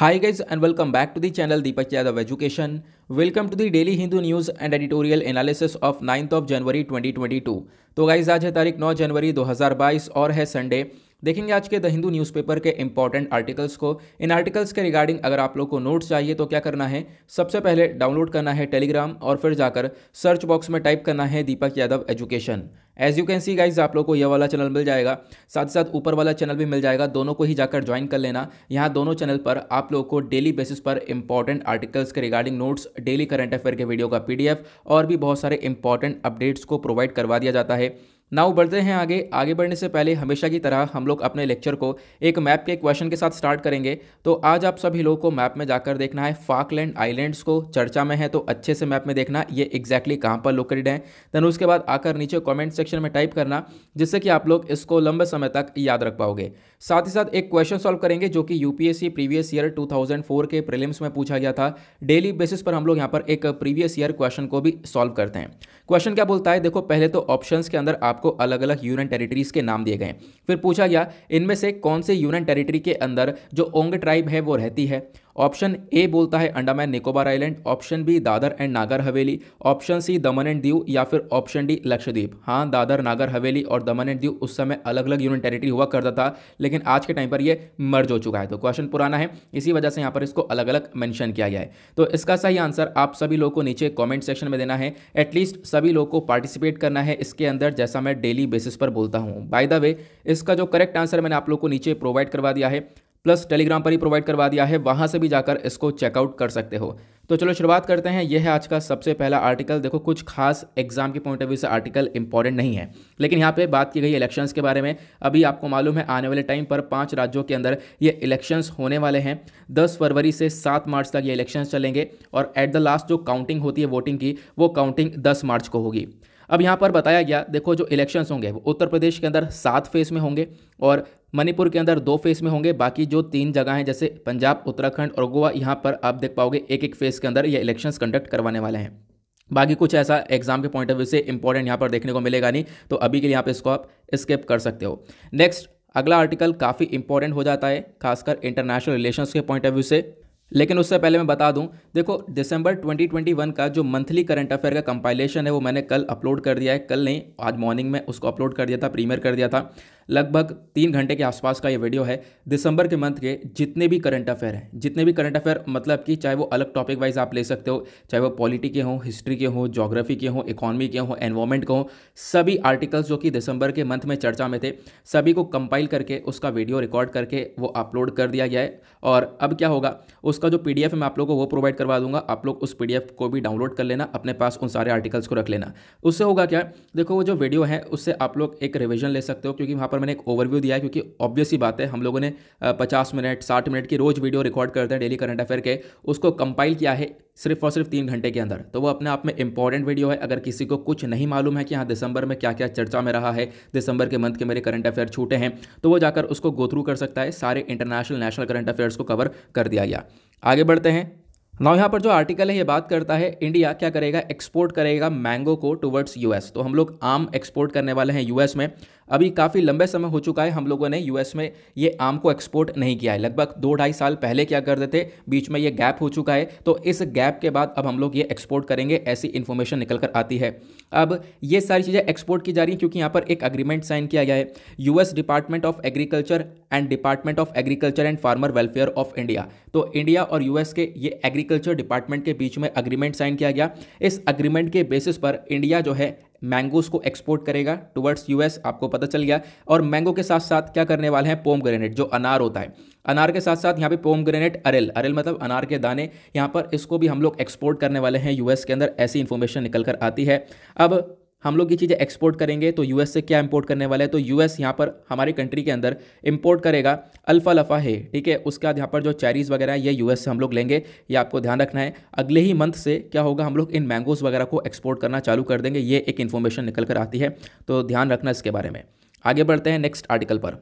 Hi guys and welcome back to the channel Deepak Yadav Education. Welcome to the daily Hindu news and editorial analysis of 9th of January 2022. तो guys आज है तारीख 9 जनवरी 2022 और है Sunday देखेंगे आज के द हिंदू न्यूज़पेपर के इंपॉर्टेंट आर्टिकल्स को इन आर्टिकल्स के रिगार्डिंग अगर आप लोग को नोट्स चाहिए तो क्या करना है सबसे पहले डाउनलोड करना है टेलीग्राम और फिर जाकर सर्च बॉक्स में टाइप करना है Deepak Yadav education as you can see guys आप लोग को यह वाला चैनल मिल जाएगा साथ ही साथ ऊपर वाला चैनल भी मिल जाएगा दोनों को ही जाकर ज्वाइन कर लेना यहाँ दोनों चैनल पर आप लोग को डेली बेसिस पर इंपॉर्टेंट आर्टिकल्स के regarding notes daily current affair के वीडियो का पी और भी बहुत सारे इंपॉर्टेंट अपडेट्स को प्रोवाइड करवा दिया जाता है नाउ बढ़ते हैं आगे आगे बढ़ने से पहले हमेशा की तरह हम लोग अपने लेक्चर को एक मैप के क्वेश्चन के साथ स्टार्ट करेंगे तो आज आप सभी लोगों को मैप में जाकर देखना है फाकलैंड आइलैंड्स को चर्चा में है तो अच्छे से मैप में देखना ये एग्जैक्टली कहाँ पर लोकेटेड है देन उसके बाद आकर नीचे कॉमेंट सेक्शन में टाइप करना जिससे कि आप लोग इसको लंबे समय तक याद रख पाओगे साथ ही साथ एक क्वेश्चन सॉल्व करेंगे जो कि यूपीएससी प्रीवियस ईयर 2004 के प्रीलिम्स में पूछा गया था डेली बेसिस पर हम लोग यहाँ पर एक प्रीवियस ईयर क्वेश्चन को भी सॉल्व करते हैं क्वेश्चन क्या बोलता है देखो पहले तो ऑप्शन के अंदर आपको अलग अलग यूनियन टेरिटरीज के नाम दिए गए फिर पूछा गया इनमें से कौन से यूनियन टेरिटरी के अंदर जो ओंग ट्राइब है वो रहती है ऑप्शन ए बोलता है Andaman Nicobar island option B Dadra and Nagar Haveli option C दमन एंड दीव या फिर ऑप्शन डी लक्षद्वीप हाँ दादर नागर हवेली और दमन एंड दीव उस समय अलग अलग यूनियन टेरिटरी हुआ करता था लेकिन आज के टाइम पर ये मर्ज हो चुका है तो क्वेश्चन पुराना है इसी वजह से यहाँ पर इसको अलग अलग मैंशन किया गया है तो इसका सही आंसर आप सभी लोग को नीचे कॉमेंट सेक्शन में देना है एटलीस्ट सभी लोग को पार्टिसिपेट करना है इसके अंदर जैसा मैं डेली बेसिस पर बोलता हूँ बाय द वे इसका जो करेक्ट आंसर मैंने आप लोग को नीचे प्रोवाइड करवा दिया है प्लस टेलीग्राम पर ही प्रोवाइड करवा दिया है वहाँ से भी जाकर इसको चेकआउट कर सकते हो तो चलो शुरुआत करते हैं यह है आज का सबसे पहला आर्टिकल देखो कुछ खास एग्जाम के पॉइंट ऑफ व्यू से आर्टिकल इंपॉर्टेंट नहीं है लेकिन यहाँ पे बात की गई इलेक्शंस के बारे में अभी आपको मालूम है आने वाले टाइम पर पांच राज्यों के अंदर ये इलेक्शंस होने वाले हैं दस फरवरी से सात मार्च तक ये इलेक्शन चलेंगे और एट द लास्ट जो काउंटिंग होती है वोटिंग की वो काउंटिंग दस मार्च को होगी अब यहाँ पर बताया गया देखो जो इलेक्शंस होंगे वो उत्तर प्रदेश के अंदर सात फेज में होंगे और मणिपुर के अंदर दो फेस में होंगे बाकी जो तीन जगह हैं जैसे पंजाब उत्तराखंड और गोवा यहाँ पर आप देख पाओगे एक एक फेस के अंदर ये इलेक्शंस कंडक्ट करवाने वाले हैं बाकी कुछ ऐसा एग्जाम के पॉइंट ऑफ व्यू से इंपॉर्टेंट यहाँ पर देखने को मिलेगा नहीं तो अभी के लिए यहाँ पर इसको आप स्किप कर सकते हो नेक्स्ट अगला आर्टिकल काफ़ी इंपॉर्टेंट हो जाता है खासकर इंटरनेशनल रिलेशंस के पॉइंट ऑफ व्यू से लेकिन उससे पहले मैं बता दूं देखो दिसंबर 2021 का जो मंथली करंट अफेयर का कंपाइलेशन है वो मैंने कल अपलोड कर दिया है कल नहीं आज मॉर्निंग में उसको अपलोड कर दिया था प्रीमियर कर दिया था लगभग तीन घंटे के आसपास का ये वीडियो है दिसंबर के मंथ के जितने भी करंट अफेयर हैं जितने भी करंट अफेयर मतलब कि चाहे वो अलग टॉपिक वाइज आप ले सकते हो चाहे वो पॉलिटी के हों हिस्ट्री के हों जोग्राफी के हों इकॉनमी के हों एनवायरमेंट के हों सभी आर्टिकल्स जो कि दिसंबर के मंथ में चर्चा में थे सभी को कंपाइल करके उसका वीडियो रिकॉर्ड करके वो अपलोड कर दिया गया है और अब क्या होगा उसका जो पी है मैं आप लोग को वो प्रोवाइड करवा दूंगा आप लोग उस पी को भी डाउनलोड कर लेना अपने पास उन सारे आर्टिकल्स को रख लेना उससे होगा क्या देखो वो जो वीडियो है उससे आप लोग एक रिविजन ले सकते हो क्योंकि वहाँ पर पर मैंने एक ओवरव्यू दिया है क्योंकि ऑब्वियस ही बात है हम लोगों ने पचास मिनट साठ मिनट की रोज़ वीडियो रिकॉर्ड करते हैं डेली करंट अफेयर के उसको कंपाइल किया है सिर्फ और सिर्फ तीन घंटे के अंदर तो वो अपने आप में इंपॉर्टेंट वीडियो है अगर किसी को कुछ नहीं मालूम है कि हाँ दिसंबर में क्या क्या चर्चा में रहा है दिसंबर के मंथ के मेरे करंट अफेयर छूटे हैं तो वो जाकर उसको गो थ्रू कर सकता है सारे इंटरनेशनल नेशनल करंट अफेयर्स को कवर कर दिया गया आगे बढ़ते हैं नाउ यहाँ पर जो आर्टिकल है ये बात करता है इंडिया क्या करेगा एक्सपोर्ट करेगा मैंगो को टुवर्ड्स यूएस तो हम लोग आम एक्सपोर्ट करने वाले हैं यूएस में अभी काफ़ी लंबे समय हो चुका है हम लोगों ने यूएस में ये आम को एक्सपोर्ट नहीं किया है लगभग दो ढाई साल पहले क्या कर देते बीच में ये गैप हो चुका है तो इस गैप के बाद अब हम लोग ये एक्सपोर्ट करेंगे ऐसी इन्फॉर्मेशन निकल कर आती है अब ये सारी चीज़ें एक्सपोर्ट की जा रही हैं क्योंकि यहाँ पर एक अग्रीमेंट साइन किया गया है US department of agriculture and department of agriculture and farmer welfare of India तो इंडिया और यूएस के ये एग्रीकल्चर डिपार्टमेंट के बीच में अग्रीमेंट साइन किया गया इस अग्रीमेंट के बेसिस पर इंडिया जो है मैंगोस को एक्सपोर्ट करेगा टुवर्ड्स यूएस आपको पता चल गया और मैंगो के साथ साथ क्या करने वाले हैं पोम ग्रेनेट जो अनार होता है अनार के साथ साथ यहाँ पे पोम ग्रेनेट अरेल अरेल मतलब अनार के दाने यहाँ पर इसको भी हम लोग एक्सपोर्ट करने वाले हैं यूएस के अंदर ऐसी इन्फॉर्मेशन निकल कर आती है अब हम लोग ये चीज़ें एक्सपोर्ट करेंगे तो यूएस से क्या इंपोर्ट करने वाले हैं तो यूएस यहाँ पर हमारी कंट्री के अंदर इंपोर्ट करेगा अल्फ़ा लफ़ा है ठीक है उसके बाद यहाँ पर जो चेरीज़ वगैरह है ये यूएस से हम लोग लेंगे ये आपको ध्यान रखना है अगले ही मंथ से क्या होगा हम लोग इन मैंगोज़ वगैरह को एक्सपोर्ट करना चालू कर देंगे ये एक इन्फॉर्मेशन निकल कर आती है तो ध्यान रखना इसके बारे में आगे बढ़ते हैं नेक्स्ट आर्टिकल पर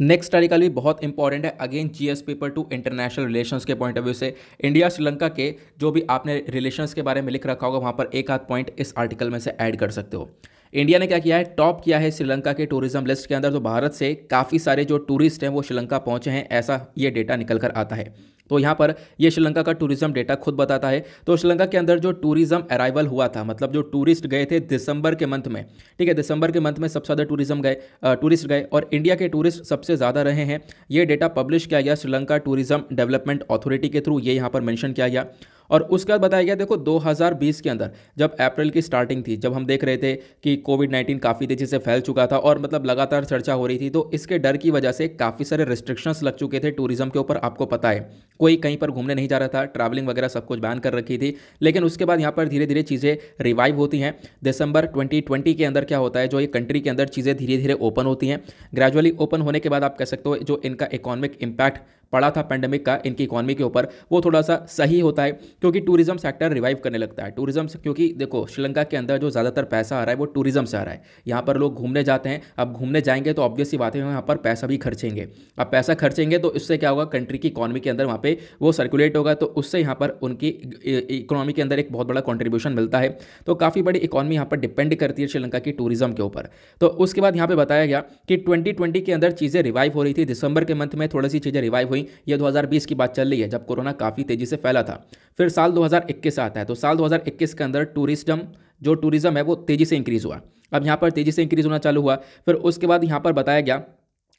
नेक्स्ट आर्टिकल भी बहुत इंपॉर्टेंट है again GS paper two international relations के पॉइंट ऑफ व्यू से इंडिया श्रीलंका के जो भी आपने रिलेशंस के बारे में लिख रखा होगा वहाँ पर एक आध पॉइंट इस आर्टिकल में से ऐड कर सकते हो इंडिया ने क्या किया है टॉप किया है श्रीलंका के टूरिज्म लिस्ट के अंदर तो भारत से काफ़ी सारे जो टूरिस्ट हैं वो श्रीलंका पहुँचे हैं ऐसा ये डेटा निकल कर आता है तो यहाँ पर ये श्रीलंका का टूरिज्म डेटा खुद बताता है तो श्रीलंका के अंदर जो टूरिज्म अराइवल हुआ था मतलब जो टूरिस्ट गए थे दिसंबर के मंथ में ठीक है दिसंबर के मंथ में सबसे ज़्यादा टूरिज्म गए टूरिस्ट गए और इंडिया के टूरिस्ट सबसे ज़्यादा रहे हैं ये डेटा पब्लिश किया गया श्रीलंका टूरिज्म डेवलपमेंट अथॉरिटी के थ्रू ये यहाँ पर मैंशन किया गया और उसके बाद बताया गया देखो 2020 के अंदर जब अप्रैल की स्टार्टिंग थी जब हम देख रहे थे कि कोविड नाइन्टीन काफ़ी तेज़ी से फैल चुका था और मतलब लगातार चर्चा हो रही थी तो इसके डर की वजह से काफ़ी सारे रिस्ट्रिक्शंस लग चुके थे टूरिज्म के ऊपर आपको पता है कोई कहीं पर घूमने नहीं जा रहा था ट्रैवलिंग वगैरह सब कुछ बैन कर रखी थी लेकिन उसके बाद यहाँ पर धीरे धीरे चीज़ें रिवाइव होती हैं दिसंबर ट्वेंटी के अंदर क्या होता है जो ये कंट्री के अंदर चीज़ें धीरे धीरे ओपन होती हैं ग्रेजुअली ओपन होने के बाद आप कह सकते हो जो इनका इकोनॉमिक इम्पैक्ट पड़ा था पैंडमिक का इनकी इकॉनमी के ऊपर वो थोड़ा सा सही होता है क्योंकि टूरिज्म सेक्टर रिवाइव करने लगता है टूरिज्म क्योंकि देखो श्रीलंका के अंदर जो ज़्यादातर पैसा आ रहा है वो टूरिज्म से आ रहा है यहाँ पर लोग घूमने जाते हैं अब घूमने जाएंगे तो ऑब्वियस बात है यहाँ पर पैसा भी खर्चेंगे अब पैसा खर्चेंगे तो इससे क्या होगा कंट्री की इकॉनमी के अंदर वहाँ पर वो सर्कुलेट होगा तो उससे यहाँ पर उनकी इकोनॉमी e-, e-, के अंदर एक बहुत बड़ा कॉन्ट्रीब्यूशन मिलता है तो काफ़ी बड़ी इकॉनमी यहाँ पर डिपेंड करती है श्रीलंका की टूरिज्म के ऊपर तो उसके बाद यहाँ पर बताया गया कि ट्वेंटी के अंदर चीज़ें रिवाइव हो रही थी दिसंबर के मंथ में थोड़ी सी चीज़ें रिवाइव हुई यह 2020 की बात चल रही है जब कोरोना काफ़ी तेज़ी से फैला था फिर साल 2021 आता है तो साल 2021 के अंदर टूरिज्म जो टूरिज़्म है वो तेज़ी से इंक्रीज़ हुआ अब यहाँ पर तेज़ी से इंक्रीज़ होना चालू हुआ फिर उसके बाद यहाँ पर बताया गया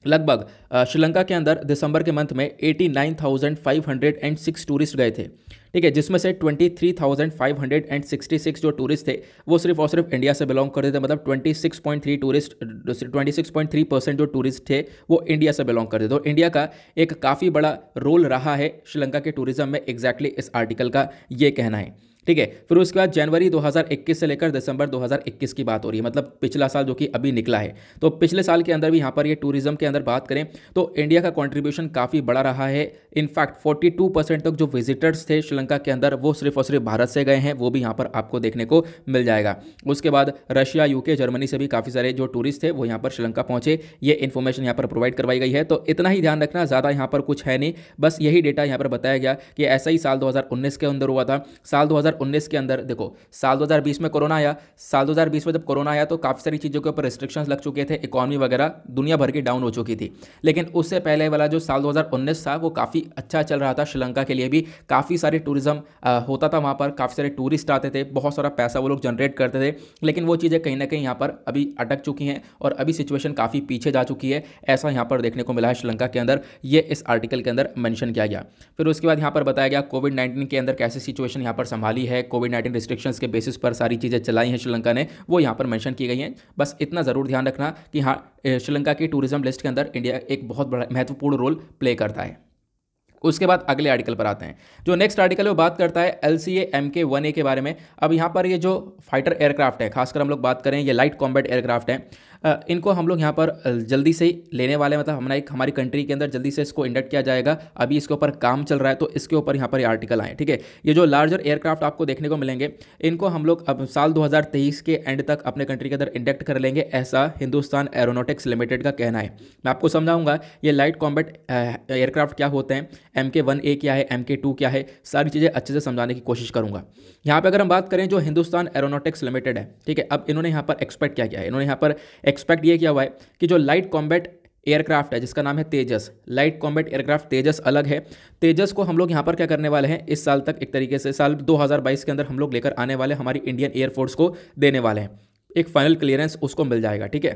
लगभग श्रीलंका के अंदर दिसंबर के मंथ में 89,506 टूरिस्ट गए थे ठीक है जिसमें से 23,566 जो टूरिस्ट थे वो सिर्फ और सिर्फ इंडिया से बिलोंग करते थे मतलब 26.3 टूरिस्ट 26.3 परसेंट जो टूरिस्ट थे वो इंडिया से बिलोंग करते थे तो इंडिया का एक काफ़ी बड़ा रोल रहा है श्रीलंका के टूरिज्म में एग्जैक्टली exactly इस आर्टिकल का ये कहना है ठीक है फिर उसके बाद जनवरी 2021 से लेकर दिसंबर 2021 की बात हो रही है मतलब पिछला साल जो कि अभी निकला है तो पिछले साल के अंदर भी यहाँ पर ये टूरिज्म के अंदर बात करें तो इंडिया का कॉन्ट्रीब्यूशन काफ़ी बड़ा रहा है इनफैक्ट 42 परसेंट तक जो विजिटर्स थे श्रीलंका के अंदर वो सिर्फ और सिर्फ भारत से गए हैं वो भी यहाँ पर आपको देखने को मिल जाएगा उसके बाद रशिया यूके जर्मनी से भी काफ़ी सारे जो टूरिस्ट थे वो यहाँ पर श्रीलंका पहुँचे ये इन्फॉर्मेशन यहाँ पर प्रोवाइड करवाई गई है तो इतना ही ध्यान रखना ज़्यादा यहाँ पर कुछ है नहीं बस यही डेटा यहाँ पर बताया गया कि ऐसा ही साल 2019 के अंदर हुआ था साल 2000 2019 के अंदर देखो साल 2020 में कोरोना आया साल 2020 में जब कोरोना आया तो काफ़ी सारी चीज़ों के ऊपर रिस्ट्रिक्शंस लग चुके थे इकॉनमी वगैरह दुनिया भर की डाउन हो चुकी थी लेकिन उससे पहले वाला जो साल 2019 था वो काफ़ी अच्छा चल रहा था श्रीलंका के लिए भी काफ़ी सारे टूरिज़्म होता था वहाँ पर काफ़ी सारे टूरिस्ट आते थे बहुत सारा पैसा वो लोग जनरेट करते थे लेकिन वो चीज़ें कहीं ना कहीं यहाँ पर अभी अटक चुकी हैं और अभी सिचुएशन काफ़ी पीछे जा चुकी है ऐसा यहाँ पर देखने को मिला है श्रीलंका के अंदर ये इस आर्टिकल के अंदर मैंशन किया गया फिर उसके बाद यहाँ पर बताया गया कोविड नाइन्टीन के अंदर कैसे सिचुएशन यहाँ पर संभाली है कोविड नाइन्टीन रिस्ट्रिक्शंस के बेसिस पर सारी चीज़ें चलाई हैं श्रीलंका ने वो यहाँ पर मैंशन की गई हैं बस इतना ज़रूर ध्यान रखना कि हाँ श्रीलंका की टूरिज्म लिस्ट के अंदर इंडिया एक बहुत बड़ा महत्वपूर्ण रोल प्ले करता है उसके बाद अगले आर्टिकल पर आते हैं जो नेक्स्ट आर्टिकल है वो बात करता है L C M K one A के बारे में अब यहाँ पर ये जो फाइटर एयरक्राफ्ट है खासकर हम लोग बात करें ये लाइट कॉम्बैट एयरक्राफ्ट है इनको हम लोग यहाँ पर जल्दी से लेने वाले मतलब हमारा एक हमारी कंट्री के अंदर जल्दी से इसको इंडक्ट किया जाएगा अभी इसके ऊपर काम चल रहा है तो इसके ऊपर यहाँ पर ये आर्टिकल आए ठीक है ये जो लार्जर एयरक्राफ्ट आपको देखने को मिलेंगे इनको हम लोग अब साल 2023 के एंड तक अपने कंट्री के अंदर इंडक्ट कर लेंगे ऐसा हिंदुस्तान एरोनोटिक्स लिमिटेड का कहना है मैं आपको समझाऊंगा ये लाइट कॉम्बैट एयरक्राफ्ट क्या होते हैं एम के वन ए क्या है एम के टू क्या है सारी चीज़ें अच्छे से समझाने की कोशिश करूँगा यहाँ पर अगर हम बात करें जो हिंदुस्तान एरोनॉटिक्स लिमिटेड है ठीक है अब इन्होंने यहाँ पर एक्सपेक्ट क्या किया है इन्होंने यहाँ पर एक्सपेक्ट ये किया हुआ है कि जो लाइट कॉम्बैट एयरक्राफ्ट है जिसका नाम है Tejas light combat aircraft Tejas अलग है तेजस को हम लोग यहाँ पर क्या करने वाले हैं इस साल तक एक तरीके से साल 2022 के अंदर हम लोग लेकर आने वाले हमारी इंडियन एयरफोर्स को देने वाले हैं एक फाइनल क्लियरेंस उसको मिल जाएगा ठीक है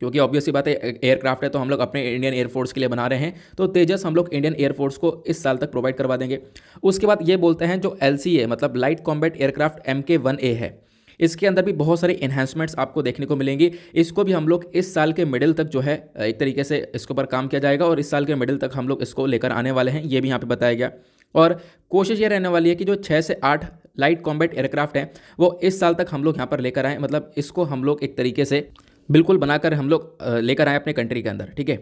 क्योंकि ऑब्वियसली बात है एयरक्राफ्ट है तो हम लोग अपने इंडियन एयरफोर्स के लिए बना रहे हैं तो तेजस हम लोग इंडियन एयरफोर्स को इस साल तक प्रोवाइड करवा देंगे उसके बाद ये बोलते हैं जो एल मतलब लाइट कॉम्बैट एयरक्राफ्ट एम के है इसके अंदर भी बहुत सारे इन्हेंसमेंट्स आपको देखने को मिलेंगी इसको भी हम लोग इस साल के मिडिल तक जो है एक तरीके से इसके ऊपर काम किया जाएगा और इस साल के मिडिल तक हम लोग इसको लेकर आने वाले हैं ये भी यहाँ पे बताया गया और कोशिश ये रहने वाली है कि जो छः से आठ लाइट कॉम्बैट एयरक्राफ्ट हैं वो इस साल तक हम लोग यहाँ पर लेकर आएँ मतलब इसको हम लोग एक तरीके से बिल्कुल बनाकर हम लोग लेकर आए अपने कंट्री के अंदर ठीक है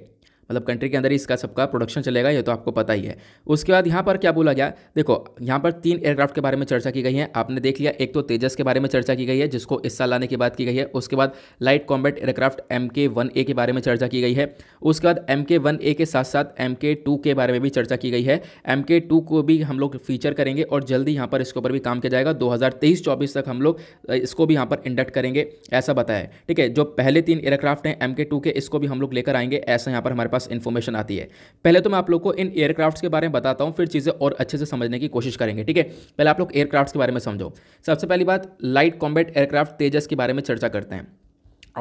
मतलब कंट्री के अंदर ही इसका सबका प्रोडक्शन चलेगा ये तो आपको पता ही है उसके बाद यहाँ पर क्या बोला गया देखो यहाँ पर तीन एयरक्राफ्ट के बारे में चर्चा की गई है आपने देख लिया एक तो तेजस के बारे में चर्चा की गई है जिसको इस साल लाने की बात की गई है उसके बाद light combat aircraft M K one A के बारे में चर्चा की गई है उसके बाद एम के वन ए के साथ साथ एम के टू के बारे में भी चर्चा की गई है एम के टू को भी हम लोग फीचर करेंगे और जल्दी यहाँ पर इसके ऊपर भी काम किया जाएगा दो हज़ार तक हम लोग इसको भी यहाँ पर इंडक्ट करेंगे ऐसा बताया ठीक है जो पहले तीन एयरक्राफ्ट हैं एम के टू के इसको भी हम लोग लेकर आएंगे ऐसा यहाँ पर हमारे पास इन्फॉर्मेशन आती है पहले तो मैं आप लोग को इन एयरक्राफ्ट के बारे में बताता हूँ फिर चीज़ें और अच्छे से समझने की कोशिश करेंगे ठीक है पहले आप लोग एयरक्राफ्ट के बारे में समझो सबसे पहली बात लाइट कॉम्बैट एयरक्राफ्ट तेजस के बारे में चर्चा करते हैं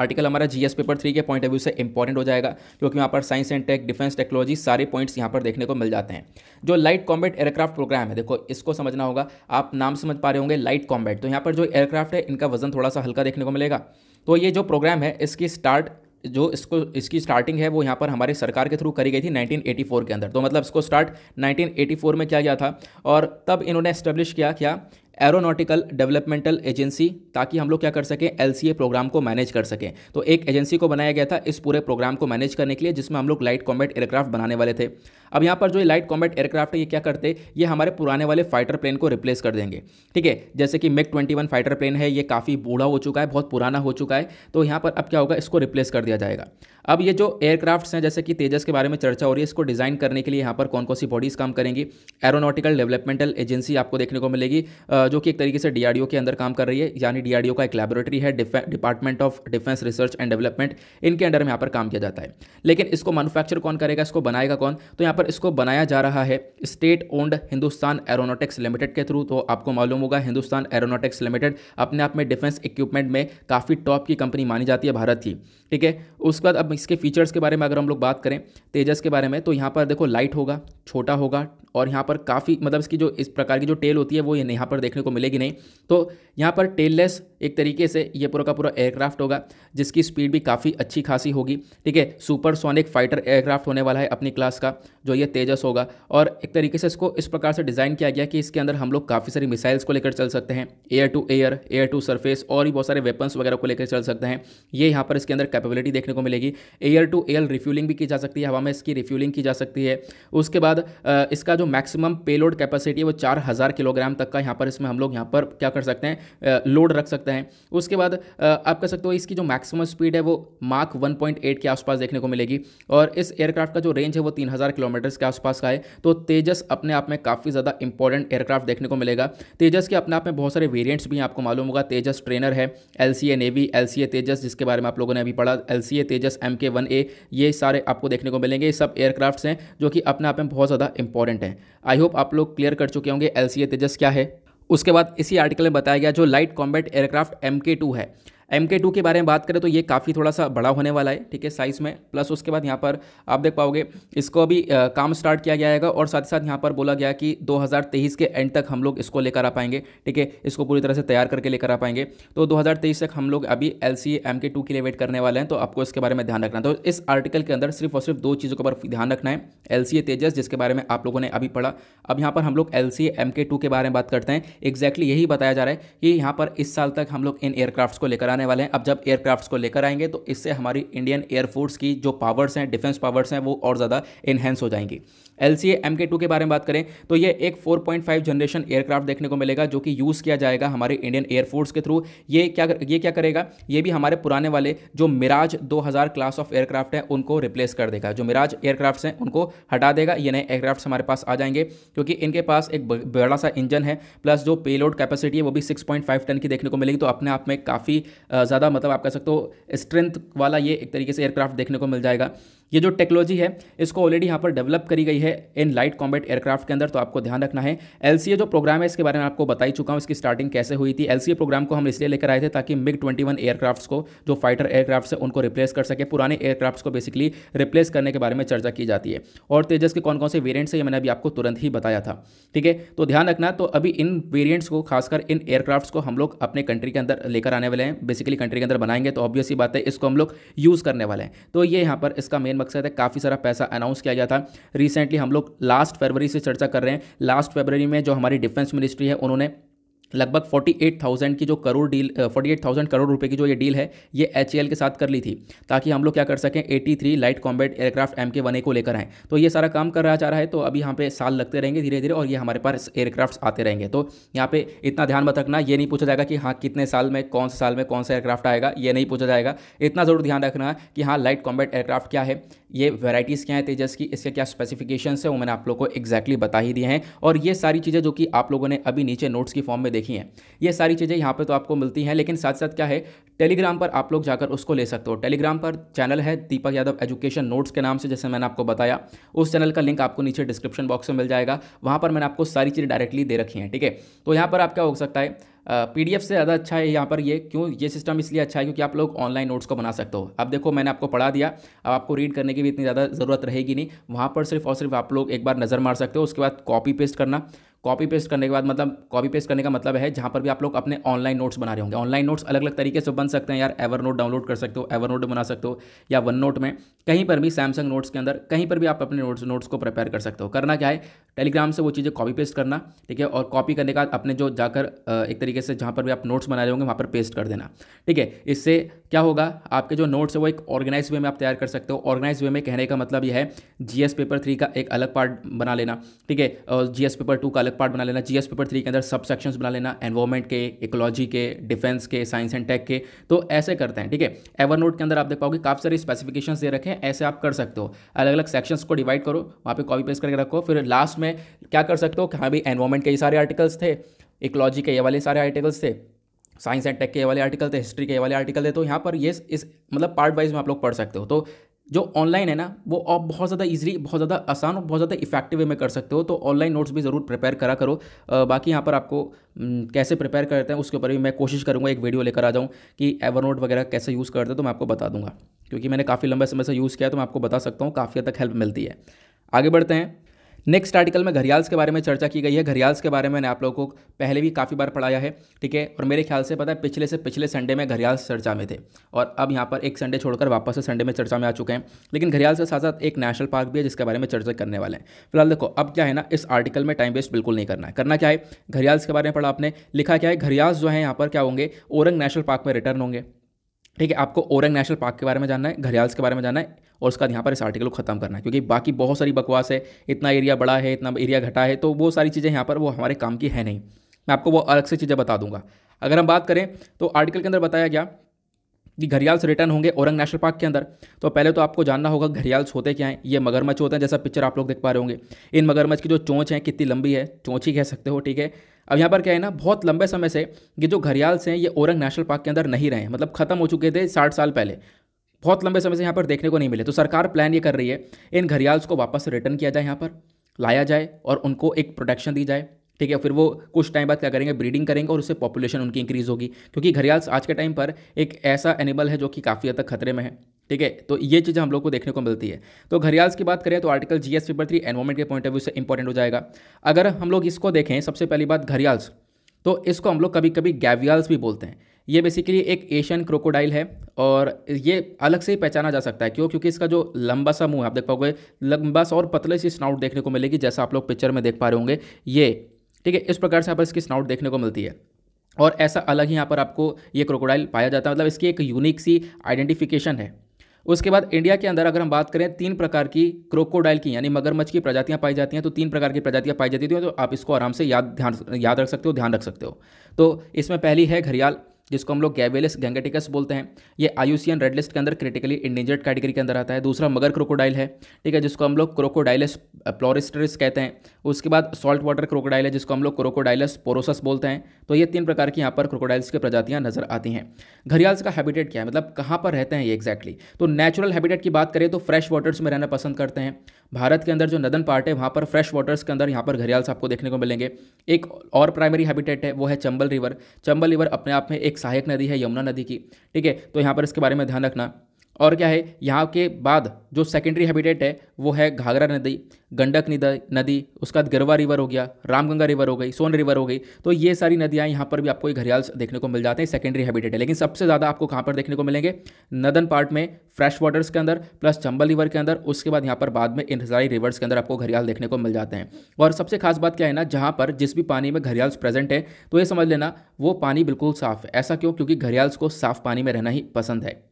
आर्टिकल हमारा जीएस पेपर थ्री के पॉइंट ऑफ व्यू से इंपॉर्टेंट हो जाएगा क्योंकि यहाँ पर science and tech defence technology सारे पॉइंट्स यहाँ पर देखने को मिल जाते हैं जो लाइट कॉम्बैट एयरक्राफ्ट प्रोग्राम है देखो इसको समझना होगा आप नाम समझ पा रहे होंगे लाइट कॉम्बैट तो यहाँ पर जो एयरक्राफ्ट है इनका वजन थोड़ा सा हल्का देखने को मिलेगा तो ये जो प्रोग्राम है इसकी स्टार्ट जो इसको इसकी स्टार्टिंग है वो यहाँ पर हमारे सरकार के थ्रू करी गई थी 1984 के अंदर तो मतलब इसको स्टार्ट 1984 में किया गया था और तब इन्होंने इस्टेब्लिश किया क्या एरोनॉटिकल डेवलपमेंटल एजेंसी ताकि हम लोग क्या कर सकें एल प्रोग्राम को मैनेज कर सकें तो एक एजेंसी को बनाया गया था इस पूरे प्रोग्राम को मैनेज करने के लिए जिसमें हम लोग लाइट कॉम्बैट एयरक्राफ्ट बनाने वाले थे अब यहाँ पर जो ये लाइट कॉम्बैट एयरक्राफ्ट है ये क्या करते ये हमारे पुराने वाले फाइटर प्लेन को रिप्लेस कर देंगे ठीक है जैसे कि मेक ट्वेंटी फाइटर प्लेन है ये काफ़ी बूढ़ा हो चुका है बहुत पुराना हो चुका है तो यहाँ पर अब क्या होगा इसको रिप्लेस कर दिया जाएगा अब ये जो एयरक्राफ्ट्स हैं जैसे कि तेजस के बारे में चर्चा हो रही है इसको डिज़ाइन करने के लिए यहाँ पर कौन कौन सी बॉडीज़ काम करेंगी एरोनॉटिकल डेवलपमेंटल एजेंसी आपको देखने को मिलेगी जो कि एक तरीके से डीआरडीओ के अंदर काम कर रही है यानी डीआरडीओ का एक लेबोरेटरी है department of defence research and development इनके अंडर में यहाँ पर काम किया जाता है लेकिन इसको मैनुफैक्चर कौन करेगा इसको बनाएगा कौन तो यहाँ पर इसको बनाया जा रहा है state owned Hindustan aeronautics limited के थ्रू तो आपको मालूम होगा हिंदुस्तान एरोनॉटिक्स लिमिटेड अपने आप में डिफेंस इक्विपमेंट में काफ़ी टॉप की कंपनी मानी जाती है भारत की ठीक है उसके बाद अब इसके फीचर्स के बारे में अगर हम लोग बात करें तेजस के बारे में तो यहाँ पर देखो लाइट होगा छोटा होगा और यहाँ पर काफ़ी मतलब इसकी जो इस प्रकार की जो टेल होती है वो यहाँ पर देखने को मिलेगी नहीं तो यहाँ पर टेल लेस एक तरीके से ये पूरा का पूरा एयरक्राफ्ट होगा जिसकी स्पीड भी काफ़ी अच्छी खासी होगी ठीक है सुपरसोनिक फाइटर एयरक्राफ्ट होने वाला है अपनी क्लास का जो ये तेजस होगा और एक तरीके से इसको इस प्रकार से डिज़ाइन किया गया कि इसके अंदर हम लोग काफ़ी सारी मिसाइल्स को लेकर चल सकते हैं air to air air to surface और भी बहुत सारे वेपन्स वगैरह को लेकर चल सकते हैं ये यहाँ पर इसके अंदर कैपेबिलिटी देखने को मिलेगी एयर टू एयर रिफ्यूलिंग भी की जा सकती है हवा में इसकी रिफ्यूलिंग की जा सकती है उसके बाद इसका जो जो मैक्सिमम पेलोड कैपेसिटी है वो चार हज़ार किलोग्राम तक का यहाँ पर इसमें हम लोग यहाँ पर क्या कर सकते हैं लोड रख सकते हैं उसके बाद आप कह सकते हो इसकी जो मैक्सिमम स्पीड है वो मार्क 1.8 के आसपास देखने को मिलेगी और इस एयरक्राफ्ट का जो रेंज है वो तीन किलोमीटर्स के आसपास का है तो तेजस अपने आप में काफ़ी ज़्यादा इंपॉर्टेंट एयरक्राफ्ट देखने को मिलेगा तेजस के अपने आप में बहुत सारे वेरियंट्स भी आपको मालूम होगा तेजस ट्रेनर है एल नेवी एल तेजस जिसके बारे में आप लोगों ने अभी पढ़ा एल तेजस एम ये सारे आपको देखने को मिलेंगे ये सब एयरक्राफ्ट्स हैं जो कि अपने आप में बहुत ज़्यादा इंपॉर्टेंट हैं हैं आई होप आप लोग क्लियर कर चुके होंगे एल तेजस क्या है उसके बाद इसी आर्टिकल में बताया गया जो लाइट कॉम्बैट एयरक्राफ्ट एम है एम के टू के बारे में बात करें तो ये काफ़ी थोड़ा सा बड़ा होने वाला है ठीक है साइज़ में प्लस उसके बाद यहाँ पर आप देख पाओगे इसको अभी आ, काम स्टार्ट किया गया है और साथ ही साथ यहाँ पर बोला गया कि 2023 के एंड तक हम लोग इसको लेकर आ पाएंगे ठीक है इसको पूरी तरह से तैयार करके लेकर आ पाएंगे तो दो तक हम लोग अभी L C M K two के लिए वेट करने वाले हैं तो आपको इसके बारे में ध्यान रखना है तो इस आर्टिकल के अंदर सिर्फ और सिर्फ दो चीज़ों के ऊपर ध्यान रखना है एल सी ए तेजस जिसके बारे में आप लोगों ने अभी पढ़ा अब यहाँ पर हम लोग L C M K two के बारे में बात करते हैं एग्जैक्टली यही बताया जा रहा है कि यहाँ पर इस साल तक हम लोग इन एयरक्राफ्ट को लेकर कराने वाले हैं अब जब एयरक्राफ्ट्स को लेकर आएंगे तो इससे हमारी इंडियन एयरफोर्स की जो पावर्स हैं डिफेंस पावर्स हैं वो और ज़्यादा इन्हेंस हो जाएंगी L C M K two के बारे में बात करें तो ये एक 4.5 जनरेशन एयरक्राफ्ट देखने को मिलेगा जो कि यूज़ किया जाएगा हमारे इंडियन एयरफोर्स के थ्रू ये क्या ये क्या करेगा ये भी हमारे पुराने वाले जो मिराज 2000 क्लास ऑफ एयरक्राफ्ट हैं उनको रिप्लेस कर देगा जो मिराज एयरक्राफ्ट हैं उनको हटा देगा ये नए एयरक्राफ्ट हमारे पास आ जाएंगे क्योंकि इनके पास एक बड़ा सा इंजन है प्लस जो पेलोड कैपेसिटी है वो भी सिक्स टन की देखने को मिलेगी तो अपने आप में काफ़ी ज़्यादा मतलब आप कह सकते हो स्ट्रेंथ वाला ये एक तरीके से एयरक्राफ्ट देखने को मिल जाएगा ये जो टेक्नोलॉजी है इसको ऑलरेडी यहाँ पर डेवलप करी गई है इन लाइट कॉम्बेट एयरक्राफ्ट के अंदर तो आपको ध्यान रखना है एल जो प्रोग्राम है इसके बारे में आपको बता ही चुका हूँ इसकी स्टार्टिंग कैसे हुई थी एल प्रोग्राम को हम इसलिए लेकर आए थे ताकि मिग ट्वेंटी एयरक्राफ्ट को जो फाइटर एयरक्राफ्ट है उनको रिप्लेस कर सके पुराने एयरक्राफ्ट को बेसिकली रिप्लेस करने के बारे में चर्चा की जाती है और तेजस के कौन कौन से वेरियंट्स है ये मैंने अभी आपको तुरंत ही बताया था ठीक है तो ध्यान रखना तो अभी इन वेरियंट्स को खासकर इन एयरक्राफ्ट्स को हम लोग अपने कंट्री के अंदर लेकर आने वाले हैं बेसिकली कंट्री के अंदर बनाएंगे तो ऑब्वियसली बात है इसको हम लोग यूज़ करने वाले हैं तो ये यहाँ पर इसका मेन मतलब मकसद है काफ़ी सारा पैसा अनाउंस किया गया था रिसेंटली हम लोग लास्ट फरवरी से चर्चा कर रहे हैं लास्ट फरवरी में जो हमारी डिफेंस मिनिस्ट्री है उन्होंने लगभग 48,000 की जो करोड़ डील 48,000 करोड़ रुपए की जो ये डील है ये एच के साथ कर ली थी ताकि हम लोग क्या कर सकें 83 light combat aircraft M K one को लेकर आएँ तो ये सारा काम कर रहा चाह रहा है तो अभी यहाँ पे साल लगते रहेंगे धीरे धीरे और ये हमारे पास एयरक्राफ्ट आते रहेंगे तो यहाँ पे इतना ध्यान मत रखना ये नहीं पूछा जाएगा कि हाँ कितने साल में कौन से साल में कौन सा एयरक्राफ्ट आएगा ये नहीं पूछा जाएगा इतना ज़रूर ध्यान रखना कि हाँ लाइट कॉम्बैट एयरक्राफ्ट क्या है ये वेराइटीज़ क्या है तेजस की इसके क्या स्पेसिफिकेशन है वो मैंने आप लोग को एक्जैक्टली बता ही दिए हैं और ये सारी चीज़ें जो कि आप लोगों ने अभी नीचे नोट्स की फॉर्म में देखी देखी हैं ये सारी चीज़ें यहाँ पर तो आपको मिलती हैं लेकिन साथ साथ क्या है टेलीग्राम पर आप लोग जाकर उसको ले सकते हो टेलीग्राम पर चैनल है दीपक यादव एजुकेशन नोट्स के नाम से जैसे मैंने आपको बताया उस चैनल का लिंक आपको नीचे डिस्क्रिप्शन बॉक्स में मिल जाएगा वहाँ पर मैंने आपको सारी चीज़ें डायरेक्टली दे रखी हैं ठीक है तो यहाँ पर आप क्या हो सकता है पी uh, से ज़्यादा अच्छा है यहाँ पर ये क्यों ये सिस्टम इसलिए अच्छा है क्योंकि आप लोग ऑनलाइन नोट्स को बना सकते हो अब देखो मैंने आपको पढ़ा दिया अब आपको रीड करने की भी इतनी ज़्यादा ज़रूरत रहेगी नहीं वहाँ पर सिर्फ और सिर्फ आप लोग एक बार नज़र मार सकते हो उसके बाद कॉपी पेस्ट करना कॉपी पेस्ट करने के बाद मतलब कॉपी पेस्ट करने का मतलब है जहाँ पर भी आप लोग अपने ऑनलाइन नोट्स बना रहे होंगे ऑनलाइन नोट्स अलग अलग तरीके से बन सकते हैं यार एवर नोट डाउनलोड कर सकते हो एवर नोट बना सकते हो या वन नोट में कहीं पर भी सैमसंग नोट्स के अंदर कहीं पर भी आप अपने नोट्स नोट्स को प्रिपेयर कर सकते हो करना क्या है टेलीग्राम से वो चीज़ें कॉपी पेस्ट करना ठीक है और कॉपी करने के बाद अपने जो जाकर एक तरीके से जहाँ पर भी आप नोट्स बना रहे होंगे वहाँ पर पेस्ट कर देना ठीक है इससे क्या होगा आपके जो नोट्स है वो एक ऑर्गेनाइज वे में आप तैयार कर सकते हो ऑर्गेनाइज वे में कहने का मतलब यह है जी पेपर थ्री का एक अलग पार्ट बना लेना ठीक है और जीएस पेपर टू का अलग अलग पार्ट बना लेना जीएस पेपर थ्री के अंदर सब सेक्शंस बना लेना एनवायरमेंट के इकोलॉजी के डिफेंस के साइंस एंड टेक के तो ऐसे करते हैं ठीक है एवर नोट के अंदर आप देख पाओगे काफ़ी सारी स्पेसिफिकेशन दे रखे हैं ऐसे आप कर सकते हो अलग अलग सेक्शंस को डिवाइड करो वहाँ पर कॉपी पेस्ट करके रखो फिर लास्ट में क्या कर सकते हो कि हाँ भाई एनवायरमेंट के ये सारे आर्टिकल्स थे इकोलॉजी के ये वाले सारे आर्टिकल्स थे साइंस एंड टेक के वाले आर्टिकल थे हिस्ट्री के वाले आर्टिकल थे तो यहाँ पर ये इस मतलब पार्ट वाइज में आप लोग पढ़ सकते हो तो जो ऑनलाइन है ना वो आप बहुत ज़्यादा इजीली बहुत ज़्यादा आसान और बहुत ज़्यादा इफेक्टिव वे में कर सकते हो तो ऑनलाइन नोट्स भी ज़रूर प्रिपेयर करा करो आ, बाकी यहाँ पर आपको कैसे प्रिपेयर करते हैं उसके ऊपर भी मैं कोशिश करूँगा एक वीडियो लेकर आ जाऊँ कि एवर नोट वगैरह कैसे यूज़ करते हैं तो मैं आपको बता दूँगा क्योंकि मैंने काफ़ी लंबे समय से यूज़ किया तो मैं आपको बता सकता हूँ काफ़ी हद तक हेल्प मिलती है आगे बढ़ते हैं नेक्स्ट आर्टिकल में घरियाल्स के बारे में चर्चा की गई है घरियाल्स के बारे में मैंने आप लोगों को पहले भी काफ़ी बार पढ़ाया है ठीक है और मेरे ख्याल से पता है पिछले से पिछले संडे में घरियाल्स चर्चा में थे और अब यहाँ पर एक संडे छोड़कर वापस से संडे में चर्चा में आ चुके हैं लेकिन घरियाल्स के साथ साथ एक नेशनल पार्क भी है जिसके बारे में चर्चा करने वाले हैं फिलहाल देखो अब क्या है ना इस आर्टिकल में टाइम वेस्ट बिल्कुल नहीं करना है करना क्या है घरियाल्स के बारे में पढ़ा आपने लिखा क्या है घरियाल्स जो है यहाँ पर क्या होंगे औरंग नेशनल पार्क में रिटर्न होंगे ठीक है आपको औरंग नेशनल पार्क के बारे में जानना है घरियाल्स के बारे में जानना है और उसके बाद यहाँ पर इस आर्टिकल को खत्म करना है क्योंकि बाकी बहुत सारी बकवास है इतना एरिया बड़ा है इतना एरिया घटा है तो वो सारी चीज़ें यहाँ पर वो हमारे काम की है नहीं मैं आपको वो अलग से चीज़ें बता दूंगा अगर हम बात करें तो आर्टिकल के अंदर बताया गया कि घरियाल्स रिटर्न होंगे औरंग नेशनल पार्क के अंदर तो पहले तो आपको जानना होगा घरियाल्स होते क्या हैं ये मगरमच्छ होते हैं जैसा पिक्चर आप लोग देख पा रहे होंगे इन मगरमच्छ की जो चोंच है कितनी लंबी है चोंच ही कह सकते हो ठीक है अब यहाँ पर क्या है ना बहुत लंबे समय से ये जो घरियाल्स हैं ये ओरंग नेशनल पार्क के अंदर नहीं रहे हैं मतलब खत्म हो चुके थे साठ साल पहले बहुत लंबे समय से यहाँ पर देखने को नहीं मिले तो सरकार प्लान ये कर रही है इन घरियाल्स को वापस रिटर्न किया जाए यहाँ पर लाया जाए और उनको एक प्रोटेक्शन दी जाए ठीक है फिर वो कुछ टाइम बाद क्या करेंगे ब्रीडिंग करेंगे और उससे पॉपुलेशन उनकी इंक्रीज़ होगी क्योंकि घरियाल्स आज के टाइम पर एक ऐसा एनिमल है जो कि काफ़ी हद तक खतरे में है ठीक है तो ये चीज़ हम लोग को देखने को मिलती है तो घरियाल्स की बात करें तो article G S paper three environment के पॉइंट ऑफ व्यू से इंपॉर्टेंट हो जाएगा अगर हम लोग इसको देखें सबसे पहली बात घरियाल्स तो इसको हम लोग कभी कभी गैवियाल्स भी बोलते हैं ये बेसिकली एक एशियन क्रोकोडाइल है और ये अलग से ही पहचाना जा सकता है क्यों क्योंकि इसका जो लंबा सा मुंह है आप देख पाओगे लंबा सा और पतले सी स्नाउट देखने को मिलेगी जैसा आप लोग पिक्चर में देख पा रहे होंगे ये ठीक है इस प्रकार से यहाँ पर इसकी स्नाउट देखने को मिलती है और ऐसा अलग ही यहाँ पर आपको ये क्रोकोडाइल पाया जाता है मतलब इसकी एक यूनिक सी आइडेंटिफिकेशन है उसके बाद इंडिया के अंदर अगर हम बात करें तीन प्रकार की क्रोकोडाइल की यानी मगरमच्छ की प्रजातियां पाई जाती हैं तो तीन प्रकार की प्रजातियां पाई जाती हैं तो आप इसको आराम से याद ध्यान याद रख सकते हो ध्यान रख सकते हो तो इसमें पहली है घरियाल जिसको हम लोग गैवेलिस गैंगेटिकस बोलते हैं ये आयुसियन रेड लिस्ट के अंदर क्रिटिकली इंडेंजर्ड कैटेगरी के अंदर आता है दूसरा मगर क्रोकोडाइल है ठीक है जिसको हम लोग क्रोकोडाइलस प्लोरिस्टरिस कहते हैं उसके बाद सॉल्ट वाटर क्रोकोडाइल है जिसको हम लोग क्रोकोडाइलस पोरोसस बोलते हैं तो ये तीन प्रकार की यहाँ पर क्रोकोडाइल्स की प्रजातियाँ नजर आती हैं घरियाल्स का हैबिटेट क्या है मतलब कहाँ पर रहते हैं ये एक्जैक्टली तो नेचुरल हैबिटेट की बात करें तो फ्रेश वाटर्स में रहना पसंद करते हैं भारत के अंदर जो नदन पार्ट है वहाँ पर फ्रेश वाटर्स के अंदर यहाँ पर घरियाल्स आपको देखने को मिलेंगे एक और प्राइमरी हैबिटेट है वो है चंबल रिवर चंबल रिवर अपने आप में एक एक सहायक नदी है यमुना नदी की ठीक है तो यहाँ पर इसके बारे में ध्यान रखना और क्या है यहाँ के बाद जो सेकेंडरी हैबिटेट है वो है घाघरा नदी गंडक नदी उसके बाद गरवा रिवर हो गया रामगंगा रिवर हो गई सोन रिवर हो गई तो ये सारी नदियाँ यहाँ पर भी आपको घरियाल देखने को मिल जाते हैं सेकेंडरी हैबिटेट है लेकिन सबसे ज़्यादा आपको कहाँ पर देखने को मिलेंगे नदन पार्ट में फ्रेश वाटर्स के अंदर प्लस चंबल रिवर के अंदर उसके बाद यहाँ पर बाद में इन सारी रिवर्स के अंदर आपको घरियाल देखने को मिल जाते हैं और सबसे खास बात क्या है ना जहाँ पर जिस भी पानी में घरियाल्स प्रेजेंट है तो ये समझ लेना वो पानी बिल्कुल साफ है ऐसा क्यों क्योंकि घरियाल्स को साफ पानी में रहना ही पसंद है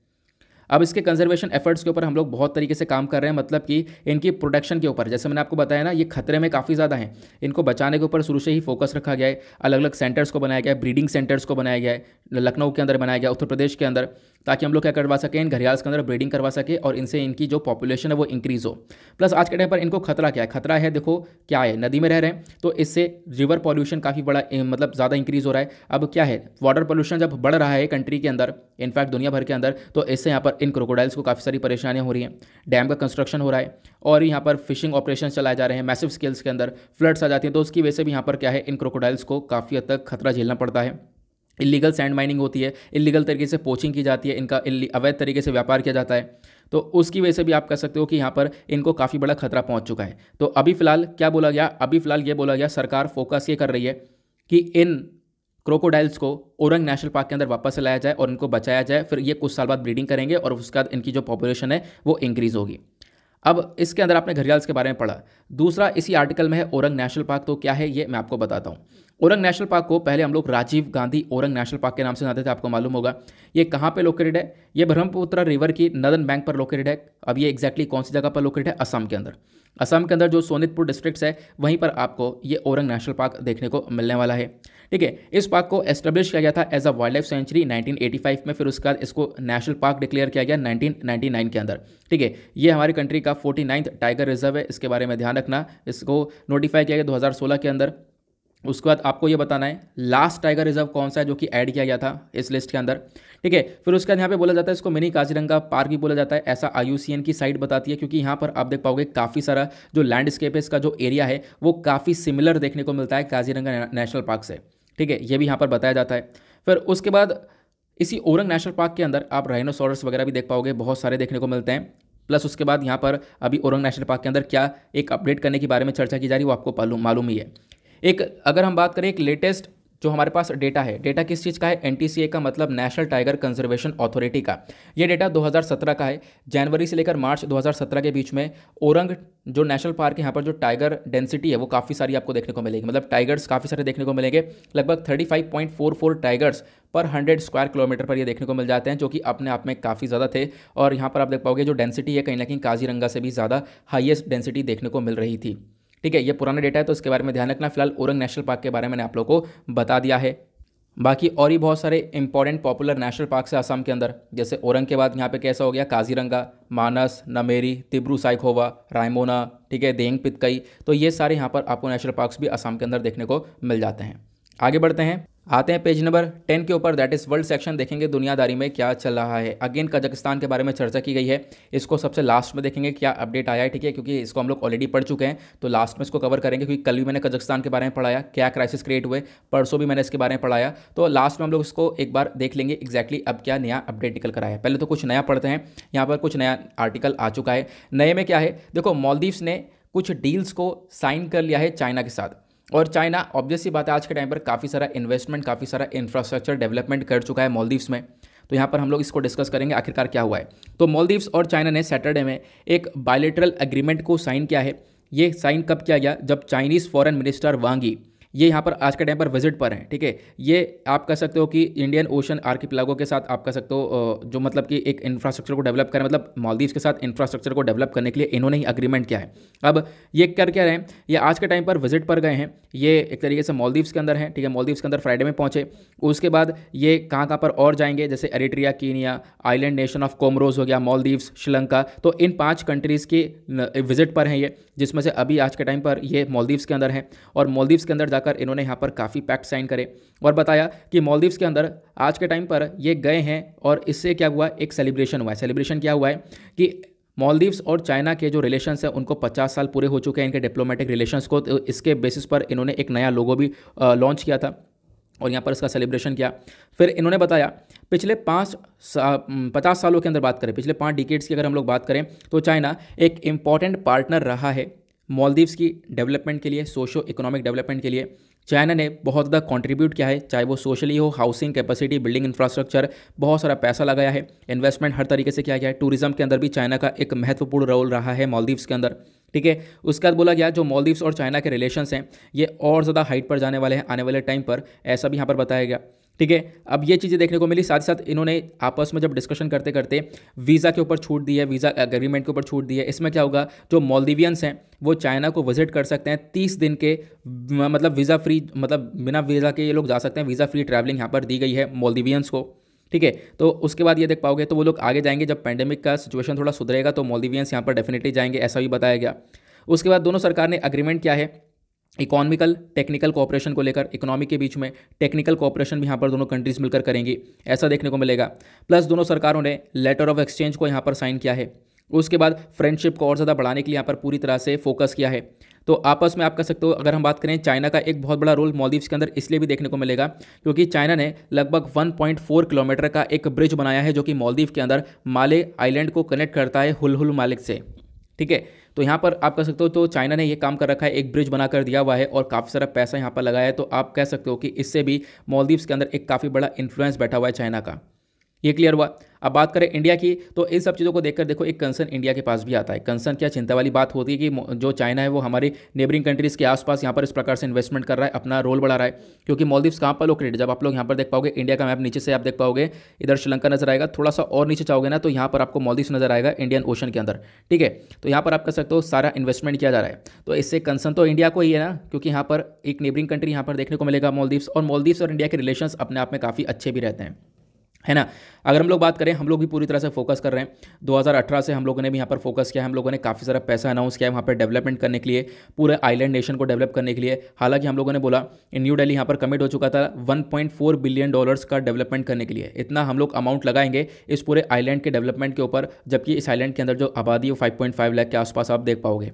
अब इसके कंजर्वेशन एफर्ट्स के ऊपर हम लोग बहुत तरीके से काम कर रहे हैं मतलब कि इनकी प्रोडक्शन के ऊपर जैसे मैंने आपको बताया ना ये खतरे में काफ़ी ज़्यादा हैं इनको बचाने के ऊपर शुरू से ही फोकस रखा गया है अलग अलग सेंटर्स को बनाया गया है ब्रीडिंग सेंटर्स को बनाया गया है लखनऊ के अंदर बनाया गया उत्तर प्रदेश के अंदर ताकि हम लोग क्या करवा सकें इन घरियाल के अंदर ब्रीडिंग करवा सके और इनसे इनकी जो पॉपुलेशन है वो इंक्रीज़ हो प्लस आज के टाइम पर इनको खतरा क्या है खतरा है देखो क्या है नदी में रह रहे हैं तो इससे रिवर पॉल्यूशन काफ़ी बड़ा मतलब ज़्यादा इंक्रीज़ हो रहा है अब क्या है वाटर पॉल्यूशन जब बढ़ रहा है कंट्री के अंदर इनफैक्ट दुनिया भर के अंदर तो इससे यहाँ पर इन क्रोकोडाइल्स को काफ़ी सारी परेशानियाँ हो रही हैं डैम का कंस्ट्रक्शन हो रहा है और यहाँ पर फिशिंग ऑपरेशन चलाए जा रहे हैं मैसिव स्केल्स के अंदर फ्लड्स आ जाती हैं तो उसकी वजह से भी यहाँ पर क्या है इन क्रोकोडाइल्स को काफ़ी हद तक खतरा झेलना पड़ता है इलीगल सैंड माइनिंग होती है इलीगल तरीके से पोचिंग की जाती है इनका अवैध तरीके से व्यापार किया जाता है तो उसकी वजह से भी आप कह सकते हो कि यहाँ पर इनको काफ़ी बड़ा खतरा पहुँच चुका है तो अभी फ़िलहाल क्या बोला गया अभी फ़िलहाल ये बोला गया सरकार फोकस ये कर रही है कि इन क्रोकोडाइल्स को औरंग नेशनल पार्क के अंदर वापस लाया जाए और इनको बचाया जाए फिर ये कुछ साल बाद ब्रीडिंग करेंगे और उसके बाद इनकी जो पॉपुलेशन है वो इंक्रीज़ होगी अब इसके अंदर आपने घरियाल्स के बारे में पढ़ा दूसरा इसी आर्टिकल में है औरंग नेशनल पार्क तो क्या है ये मैं आपको बताता हूँ औरंग नेशनल पार्क को पहले हम लोग राजीव गांधी औरंग नेशनल पार्क के नाम से जानते थे आपको मालूम होगा ये कहाँ पे लोकेटेड है ये ब्रह्मपुत्र रिवर की नदन बैंक पर लोकेटेड है अब ये एक्जैक्टली कौन सी जगह पर लोकेटेड है असम के अंदर असम के अंदर जो सोनितपुर डिस्ट्रिक्ट है वहीं पर आपको ये औरंग नेशनल पार्क देखने को मिलने वाला है ठीक है इस पार्क को एस्टेब्लिश किया गया था as a wildlife sanctuary 1985 में फिर उसके बाद इसको नेशनल पार्क डिक्लेयर किया गया 1999 के अंदर ठीक है ये हमारी कंट्री का फोर्टी टाइगर रिजर्व है इसके बारे में ध्यान रखना इसको नोटिफाई किया गया सोलह के अंदर उसके बाद आपको ये बताना है लास्ट टाइगर रिजर्व कौन सा है जो कि ऐड किया गया था इस लिस्ट के अंदर ठीक है फिर उसके बाद यहाँ पे बोला जाता है इसको मिनी काजीरंगा पार्क भी बोला जाता है ऐसा आयुसीएन की साइट बताती है क्योंकि यहाँ पर आप देख पाओगे काफ़ी सारा जो लैंडस्केप है इसका जो एरिया है वो काफ़ी सिमिलर देखने को मिलता है काजीरंगा नेशनल पार्क से ठीक है ये भी यहाँ पर बताया जाता है फिर उसके बाद इसी औरंग नेशनल पार्क के अंदर आप राइनोसोरस वगैरह भी देख पाओगे बहुत सारे देखने को मिलते हैं प्लस उसके बाद यहाँ पर अभी औरंग नेशनल पार्क के अंदर क्या एक अपडेट करने के बारे में चर्चा की जा रही है वो आपको मालूम ही है एक अगर हम बात करें एक लेटेस्ट जो हमारे पास डेटा है डेटा किस चीज़ का है एन का मतलब नेशनल टाइगर कंजर्वेशन अथॉरिटी का ये डेटा 2017 का है जनवरी से लेकर मार्च 2017 के बीच में औरंग जो नेशनल पार्क यहाँ पर जो टाइगर डेंसिटी है वो काफ़ी सारी आपको देखने को मिलेगी मतलब टाइगर्स काफ़ी सारे देखने को मिलेंगे लगभग 35.44 टाइगर्स पर 100 स्क्वायर किलोमीटर पर ये देखने को मिल जाते हैं जो कि अपने आप में काफ़ी ज़्यादा थे और यहाँ पर आप देख पाओगे जो डेंसिटी है कहीं ना कहीं काजीरंगा से भी ज़्यादा हाइएस्ट डेंसिटी देखने को मिल रही थी ठीक है ये पुराना डेटा है तो इसके बारे में ध्यान रखना फिलहाल ओरंग नेशनल पार्क के बारे में मैंने आप लोग को बता दिया है बाकी और ही बहुत सारे इंपॉर्टेंट पॉपुलर नेशनल पार्क है आसाम के अंदर जैसे औरंग के बाद यहाँ पे कैसा हो गया काजीरंगा मानस नमेरी तिब्रू साइकोवा रायमोना ठीक है देंग पितकई तो ये सारे यहाँ पर आपको नेशनल पार्क्स भी आसाम के अंदर देखने को मिल जाते हैं आगे बढ़ते हैं आते हैं पेज नंबर टेन के ऊपर दैट इज़ वर्ल्ड सेक्शन देखेंगे दुनियादारी में क्या चल रहा है अगेन कजाकिस्तान के बारे में चर्चा की गई है इसको सबसे लास्ट में देखेंगे क्या अपडेट आया है ठीक है क्योंकि इसको हम लोग ऑलरेडी पढ़ चुके हैं तो लास्ट में इसको कवर करेंगे क्योंकि कल भी मैंने कजाकिस्तान के बारे में पढ़ाया क्या क्राइसिस क्रिएट हुए परसों भी मैंने इसके बारे में पढ़ाया तो लास्ट में हम लोग इसको एक बार देख लेंगे एक्जैक्टली अब क्या नया अपडेट निकल कर आया है पहले तो कुछ नया पढ़ते हैं यहाँ पर कुछ नया आर्टिकल आ चुका है नए में क्या है देखो मॉलदीव्स ने कुछ डील्स को साइन कर लिया है चाइना के साथ और चाइना ऑब्वियसली बात है आज के टाइम पर काफ़ी सारा इन्वेस्टमेंट काफ़ी सारा इंफ्रास्ट्रक्चर डेवलपमेंट कर चुका है मॉलदीव्स में तो यहाँ पर हम लोग इसको डिस्कस करेंगे आखिरकार क्या हुआ है तो मॉलदीव्स और चाइना ने सैटरडे में एक बायोलिटरल एग्रीमेंट को साइन किया है ये साइन कब किया गया जब चाइनीज़ फॉरेन मिनिस्टर वांगी ये यहाँ पर आज के टाइम पर विजिट पर हैं ठीक है ये आप कह सकते हो कि इंडियन ओशन आर्किपिलागो के साथ आप कह सकते हो जो मतलब कि एक इंफ्रास्ट्रक्चर को डेवलप करें मतलब मालदीव्स के साथ इंफ्रास्ट्रक्चर को डेवलप करने के लिए इन्होंने ही अग्रीमेंट किया है अब ये कर क्या रहे हैं ये आज के टाइम पर विजिट पर गए हैं ये एक तरीके से मालदीव्स के अंदर हैं ठीक है मालदीव्स के अंदर फ्राइडे में पहुँचे उसके बाद ये कहाँ कहाँ पर और जाएंगे जैसे Eritrea Kenya island nation of Comoros हो गया मालदीव्स श्रीलंका तो इन पाँच कंट्रीज़ की विजिट पर हैं ये जिसमें से अभी आज के टाइम पर ये मालदीव्स के अंदर हैं और मालदीव्स के अंदर मिलाकर इन्होंने यहाँ पर काफ़ी पैक्ट साइन करे और बताया कि मालदीव्स के अंदर आज के टाइम पर ये गए हैं और इससे क्या हुआ एक सेलिब्रेशन हुआ है सेलिब्रेशन क्या हुआ है कि मालदीव्स और चाइना के जो रिलेशन हैं उनको 50 साल पूरे हो चुके हैं इनके डिप्लोमेटिक रिलेशंस को तो इसके बेसिस पर इन्होंने एक नया लोगो भी लॉन्च किया था और यहाँ पर इसका सेलिब्रेशन किया फिर इन्होंने बताया पिछले पाँच सा, पचास सालों के अंदर बात करें पिछले पाँच डिकेट्स की अगर हम लोग बात करें तो चाइना एक इम्पॉर्टेंट पार्टनर रहा है मालदीव्स की डेवलपमेंट के लिए सोशो इकोनॉमिक डेवलपमेंट के लिए चाइना ने बहुत ज़्यादा कंट्रीब्यूट किया है चाहे वो सोशली हो हाउसिंग कैपेसिटी बिल्डिंग इंफ्रास्ट्रक्चर बहुत सारा पैसा लगाया है इन्वेस्टमेंट हर तरीके से किया गया है टूरिज्म के अंदर भी चाइना का एक महत्वपूर्ण रोल रहा है मालदीव्स के अंदर ठीक है उसके बाद बोला गया जो मॉलदीव्स और चाइना के रिलेशन हैं ये और ज़्यादा हाइट पर जाने वाले हैं आने वाले टाइम पर ऐसा भी यहाँ पर बताया गया ठीक है अब ये चीज़ें देखने को मिली साथ ही साथ इन्होंने आपस में जब डिस्कशन करते करते वीज़ा के ऊपर छूट दी है वीज़ा एग्रीमेंट के ऊपर छूट दी है इसमें क्या होगा जो मॉलदीवियंस हैं वो चाइना को विजिट कर सकते हैं तीस दिन के मतलब वीज़ा फ्री मतलब बिना वीज़ा के ये लोग जा सकते हैं वीज़ा फ्री ट्रैवलिंग यहाँ पर दी गई है मॉलदीवियंस को ठीक है तो उसके बाद ये देख पाओगे तो वो लोग आगे जाएंगे जब पैंडेमिक का सिचुएशन थोड़ा सुधरेगा तो मॉलदीवियंस यहाँ पर डेफिनेटली जाएंगे ऐसा भी बताया गया उसके बाद दोनों सरकार ने अग्रीमेंट क्या है इकोनॉमिकल टेक्निकल कॉपरेशन को लेकर इकोनॉमी के बीच में टेक्निकल कोऑपरेशन भी यहाँ पर दोनों कंट्रीज मिलकर करेंगी ऐसा देखने को मिलेगा प्लस दोनों सरकारों ने लेटर ऑफ एक्सचेंज को यहाँ पर साइन किया है उसके बाद फ्रेंडशिप को और ज़्यादा बढ़ाने के लिए यहाँ पर पूरी तरह से फोकस किया है तो आपस में आप कह सकते हो अगर हम बात करें चाइना का एक बहुत बड़ा रोल मालदीव्स के अंदर इसलिए भी देखने को मिलेगा क्योंकि चाइना ने लगभग 1.4 किलोमीटर का एक ब्रिज बनाया है जो कि मालदीव के अंदर माले आइलैंड को कनेक्ट करता है हुलहुल मालिक से ठीक है तो यहाँ पर आप कह सकते हो तो चाइना ने ये काम कर रखा है एक ब्रिज बनाकर दिया हुआ है और काफ़ी सारा पैसा यहाँ पर लगाया है तो आप कह सकते हो कि इससे भी मालदीव्स के अंदर एक काफ़ी बड़ा इन्फ्लुएंस बैठा हुआ है चाइना का ये क्लियर हुआ अब बात करें इंडिया की तो इन सब चीज़ों को देखकर देखो एक कंसर्न इंडिया के पास भी आता है कंसर्न क्या चिंता वाली बात होती है कि जो चाइना है वो हमारी नेबरिंग कंट्रीज़ के आसपास यहाँ पर इस प्रकार से इन्वेस्टमेंट कर रहा है अपना रोल बढ़ा रहा है क्योंकि मॉलदीव्स कहाँ पर लोकेटेड जब आप लोग यहाँ पर देख पाओगे इंडिया का मैप नीचे से आप देख पाओगे इधर श्रीलंका नजर आएगा थोड़ा सा और नीचे चाहोगे ना तो यहाँ पर आपको मॉलदीव्स नजर आएगा इंडियन ओशन के अंदर ठीक है तो यहाँ पर आप कह सकते हो सारा इन्वेस्टमेंट किया जा रहा है तो इससे कंसर्न तो इंडिया को ही है ना क्योंकि यहाँ पर एक नेबरिंग कंट्री यहाँ पर देखने को मिलेगा मॉलदीव्स और मॉलदीव्स और इंडिया के रिलेशन अपने आप में काफ़ी अच्छे भी रहते हैं है ना अगर हम लोग बात करें हम लोग भी पूरी तरह से फोकस कर रहे हैं 2018 से हम लोगों ने भी यहाँ पर फोकस किया हम लोगों ने काफ़ी सारा पैसा अनाउंस किया है वहाँ पर डेवलपमेंट करने के लिए पूरे आइलैंड नेशन को डेवलप करने के लिए हालांकि हम लोगों ने बोला न्यू डेली यहाँ पर कमिट हो चुका था 1.4 बिलियन डॉलर्स का डेवलपमेंट करने के लिए इतना हम लोग अमाउंट लगाएंगे इस पूरे आइलैंड के डेवलपमेंट के ऊपर जबकि इस आइलैंड के अंदर जो आबादी है फाइव लाख के आसपास आप देख पाओगे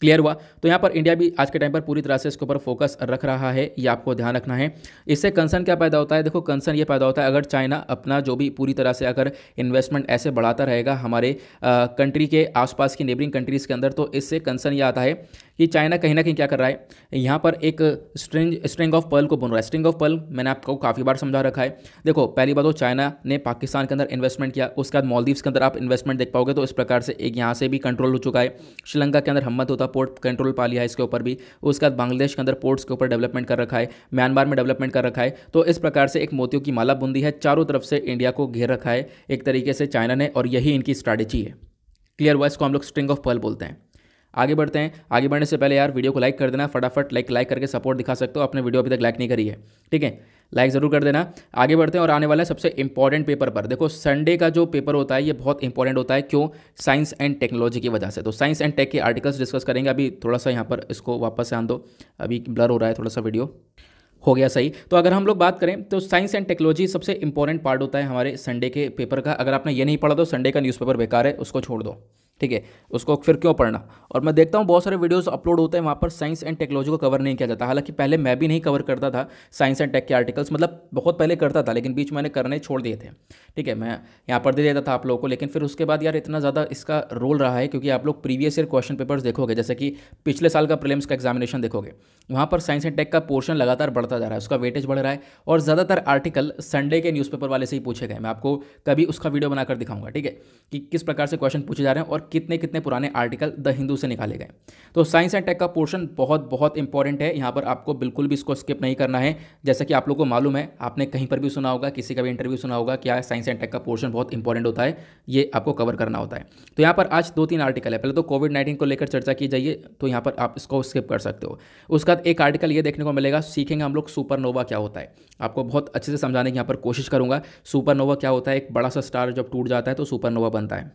क्लियर हुआ तो यहाँ पर इंडिया भी आज के टाइम पर पूरी तरह से इसके ऊपर फोकस रख रहा है ये आपको ध्यान रखना है इससे कंसर्न क्या पैदा होता है देखो कंसर्न ये पैदा होता है अगर चाइना अपना जो भी पूरी तरह से अगर इन्वेस्टमेंट ऐसे बढ़ाता रहेगा हमारे कंट्री के आसपास की नेबरिंग कंट्रीज़ के अंदर तो इससे कंसर्न ये आता है कि चाइना कहीं ना कहीं क्या कर रहा है यहाँ पर एक स्ट्रिंग स्ट्रिंग ऑफ पर्ल को बुन रहा है स्ट्रिंग ऑफ पर्ल मैंने आपको काफ़ी बार समझा रखा है देखो पहली बात तो चाइना ने पाकिस्तान के अंदर इन्वेस्टमेंट किया उसके बाद मालदीव्स के अंदर आप इन्वेस्टमेंट देख पाओगे तो इस प्रकार से एक यहाँ से भी कंट्रोल हो चुका है श्रीलंका के अंदर हम्मत होता पोर्ट कंट्रोल पा लिया है इसके ऊपर भी उसके बाद बांग्लादेश के अंदर पोर्ट्स के ऊपर डेवलपमेंट कर रखा है म्यांमार में डेवलपमेंट कर रखा है तो इस प्रकार से एक मोतियों की माला बुंदी है चारों तरफ से इंडिया को घेर रखा है एक तरीके से चाइना ने और यही इनकी स्ट्रैटेजी है क्लियर वॉइस को हम लोग स्ट्रिंग ऑफ पर्ल बोलते हैं आगे बढ़ते हैं आगे बढ़ने से पहले यार वीडियो को लाइक कर देना फटाफट लाइक लाइक करके सपोर्ट दिखा सकते हो अपने वीडियो अभी तक लाइक नहीं करी है ठीक है लाइक ज़रूर कर देना आगे बढ़ते हैं और आने वाला है सबसे इंपॉर्टेंट पेपर पर देखो संडे का जो पेपर होता है ये बहुत इंपॉर्टेंट होता है क्यों साइंस एंड टेक्नोलॉजी की वजह से तो साइंस एंड टेक के आर्टिकल्स डिस्कस करेंगे अभी थोड़ा सा यहाँ पर इसको वापस आन दो अभी ब्लर हो रहा है थोड़ा सा वीडियो हो गया सही तो अगर हम लोग बात करें तो साइंस एंड टेक्नोलॉजी सबसे इंपॉर्टेंट पार्ट होता है हमारे संडे के पेपर का अगर आपने ये नहीं पढ़ा तो संडे का न्यूज़पेपर बेकार है उसको छोड़ दो ठीक है उसको फिर क्यों पढ़ना और मैं देखता हूँ बहुत सारे वीडियोस अपलोड होते हैं वहाँ पर साइंस एंड टेक्नोलॉजी को कवर नहीं किया जाता हालांकि पहले मैं भी नहीं कवर करता था साइंस एंड टेक के आर्टिकल्स मतलब बहुत पहले करता था लेकिन बीच मैंने करने छोड़ दिए थे ठीक है मैं यहाँ पर दे देता था आप लोगों को लेकिन फिर उसके बाद यार इतना ज़्यादा इसका रोल रहा है क्योंकि आप लोग प्रीवियस ईयर क्वेश्चन पेपर्स देखोगे जैसे कि पिछले साल का प्रीलिम्स का एग्जामिनेशन देखोगे वहाँ पर साइंस एंड टेक का पोर्शन लगातार बढ़ता जा रहा है उसका वेटेज बढ़ रहा है और ज़्यादातर आर्टिकल संडे के न्यूज़पेपर वाले से ही पूछे गए मैं आपको कभी उसका वीडियो बनाकर दिखाऊंगा ठीक है कि किस प्रकार से क्वेश्चन पूछे जा रहे हैं और कितने कितने पुराने आर्टिकल द हिंदू से निकाले गए तो साइंस एंड टेक का पोर्शन बहुत बहुत इंपॉर्टेंट है यहाँ पर आपको बिल्कुल भी इसको स्किप नहीं करना है जैसा कि आप लोग को मालूम है आपने कहीं पर भी सुना होगा किसी का भी इंटरव्यू सुना होगा क्या साइंस एंड टेक का पोर्शन बहुत इंपॉर्टेंट होता है ये आपको कवर करना होता है तो यहाँ पर आज दो तीन आर्टिकल है पहले तो कोविड नाइन्टीन को लेकर चर्चा की जाइए तो यहाँ पर आप इसको स्किप कर सकते हो उसके बाद एक आर्टिकल ये देखने को मिलेगा सीखेंगे हम लोग सुपरनोवा क्या होता है आपको बहुत अच्छे से समझाने की यहाँ पर कोशिश करूँगा सुपरनोवा क्या होता है एक बड़ा सा स्टार जब टूट जाता है तो सुपरनोवा बनता है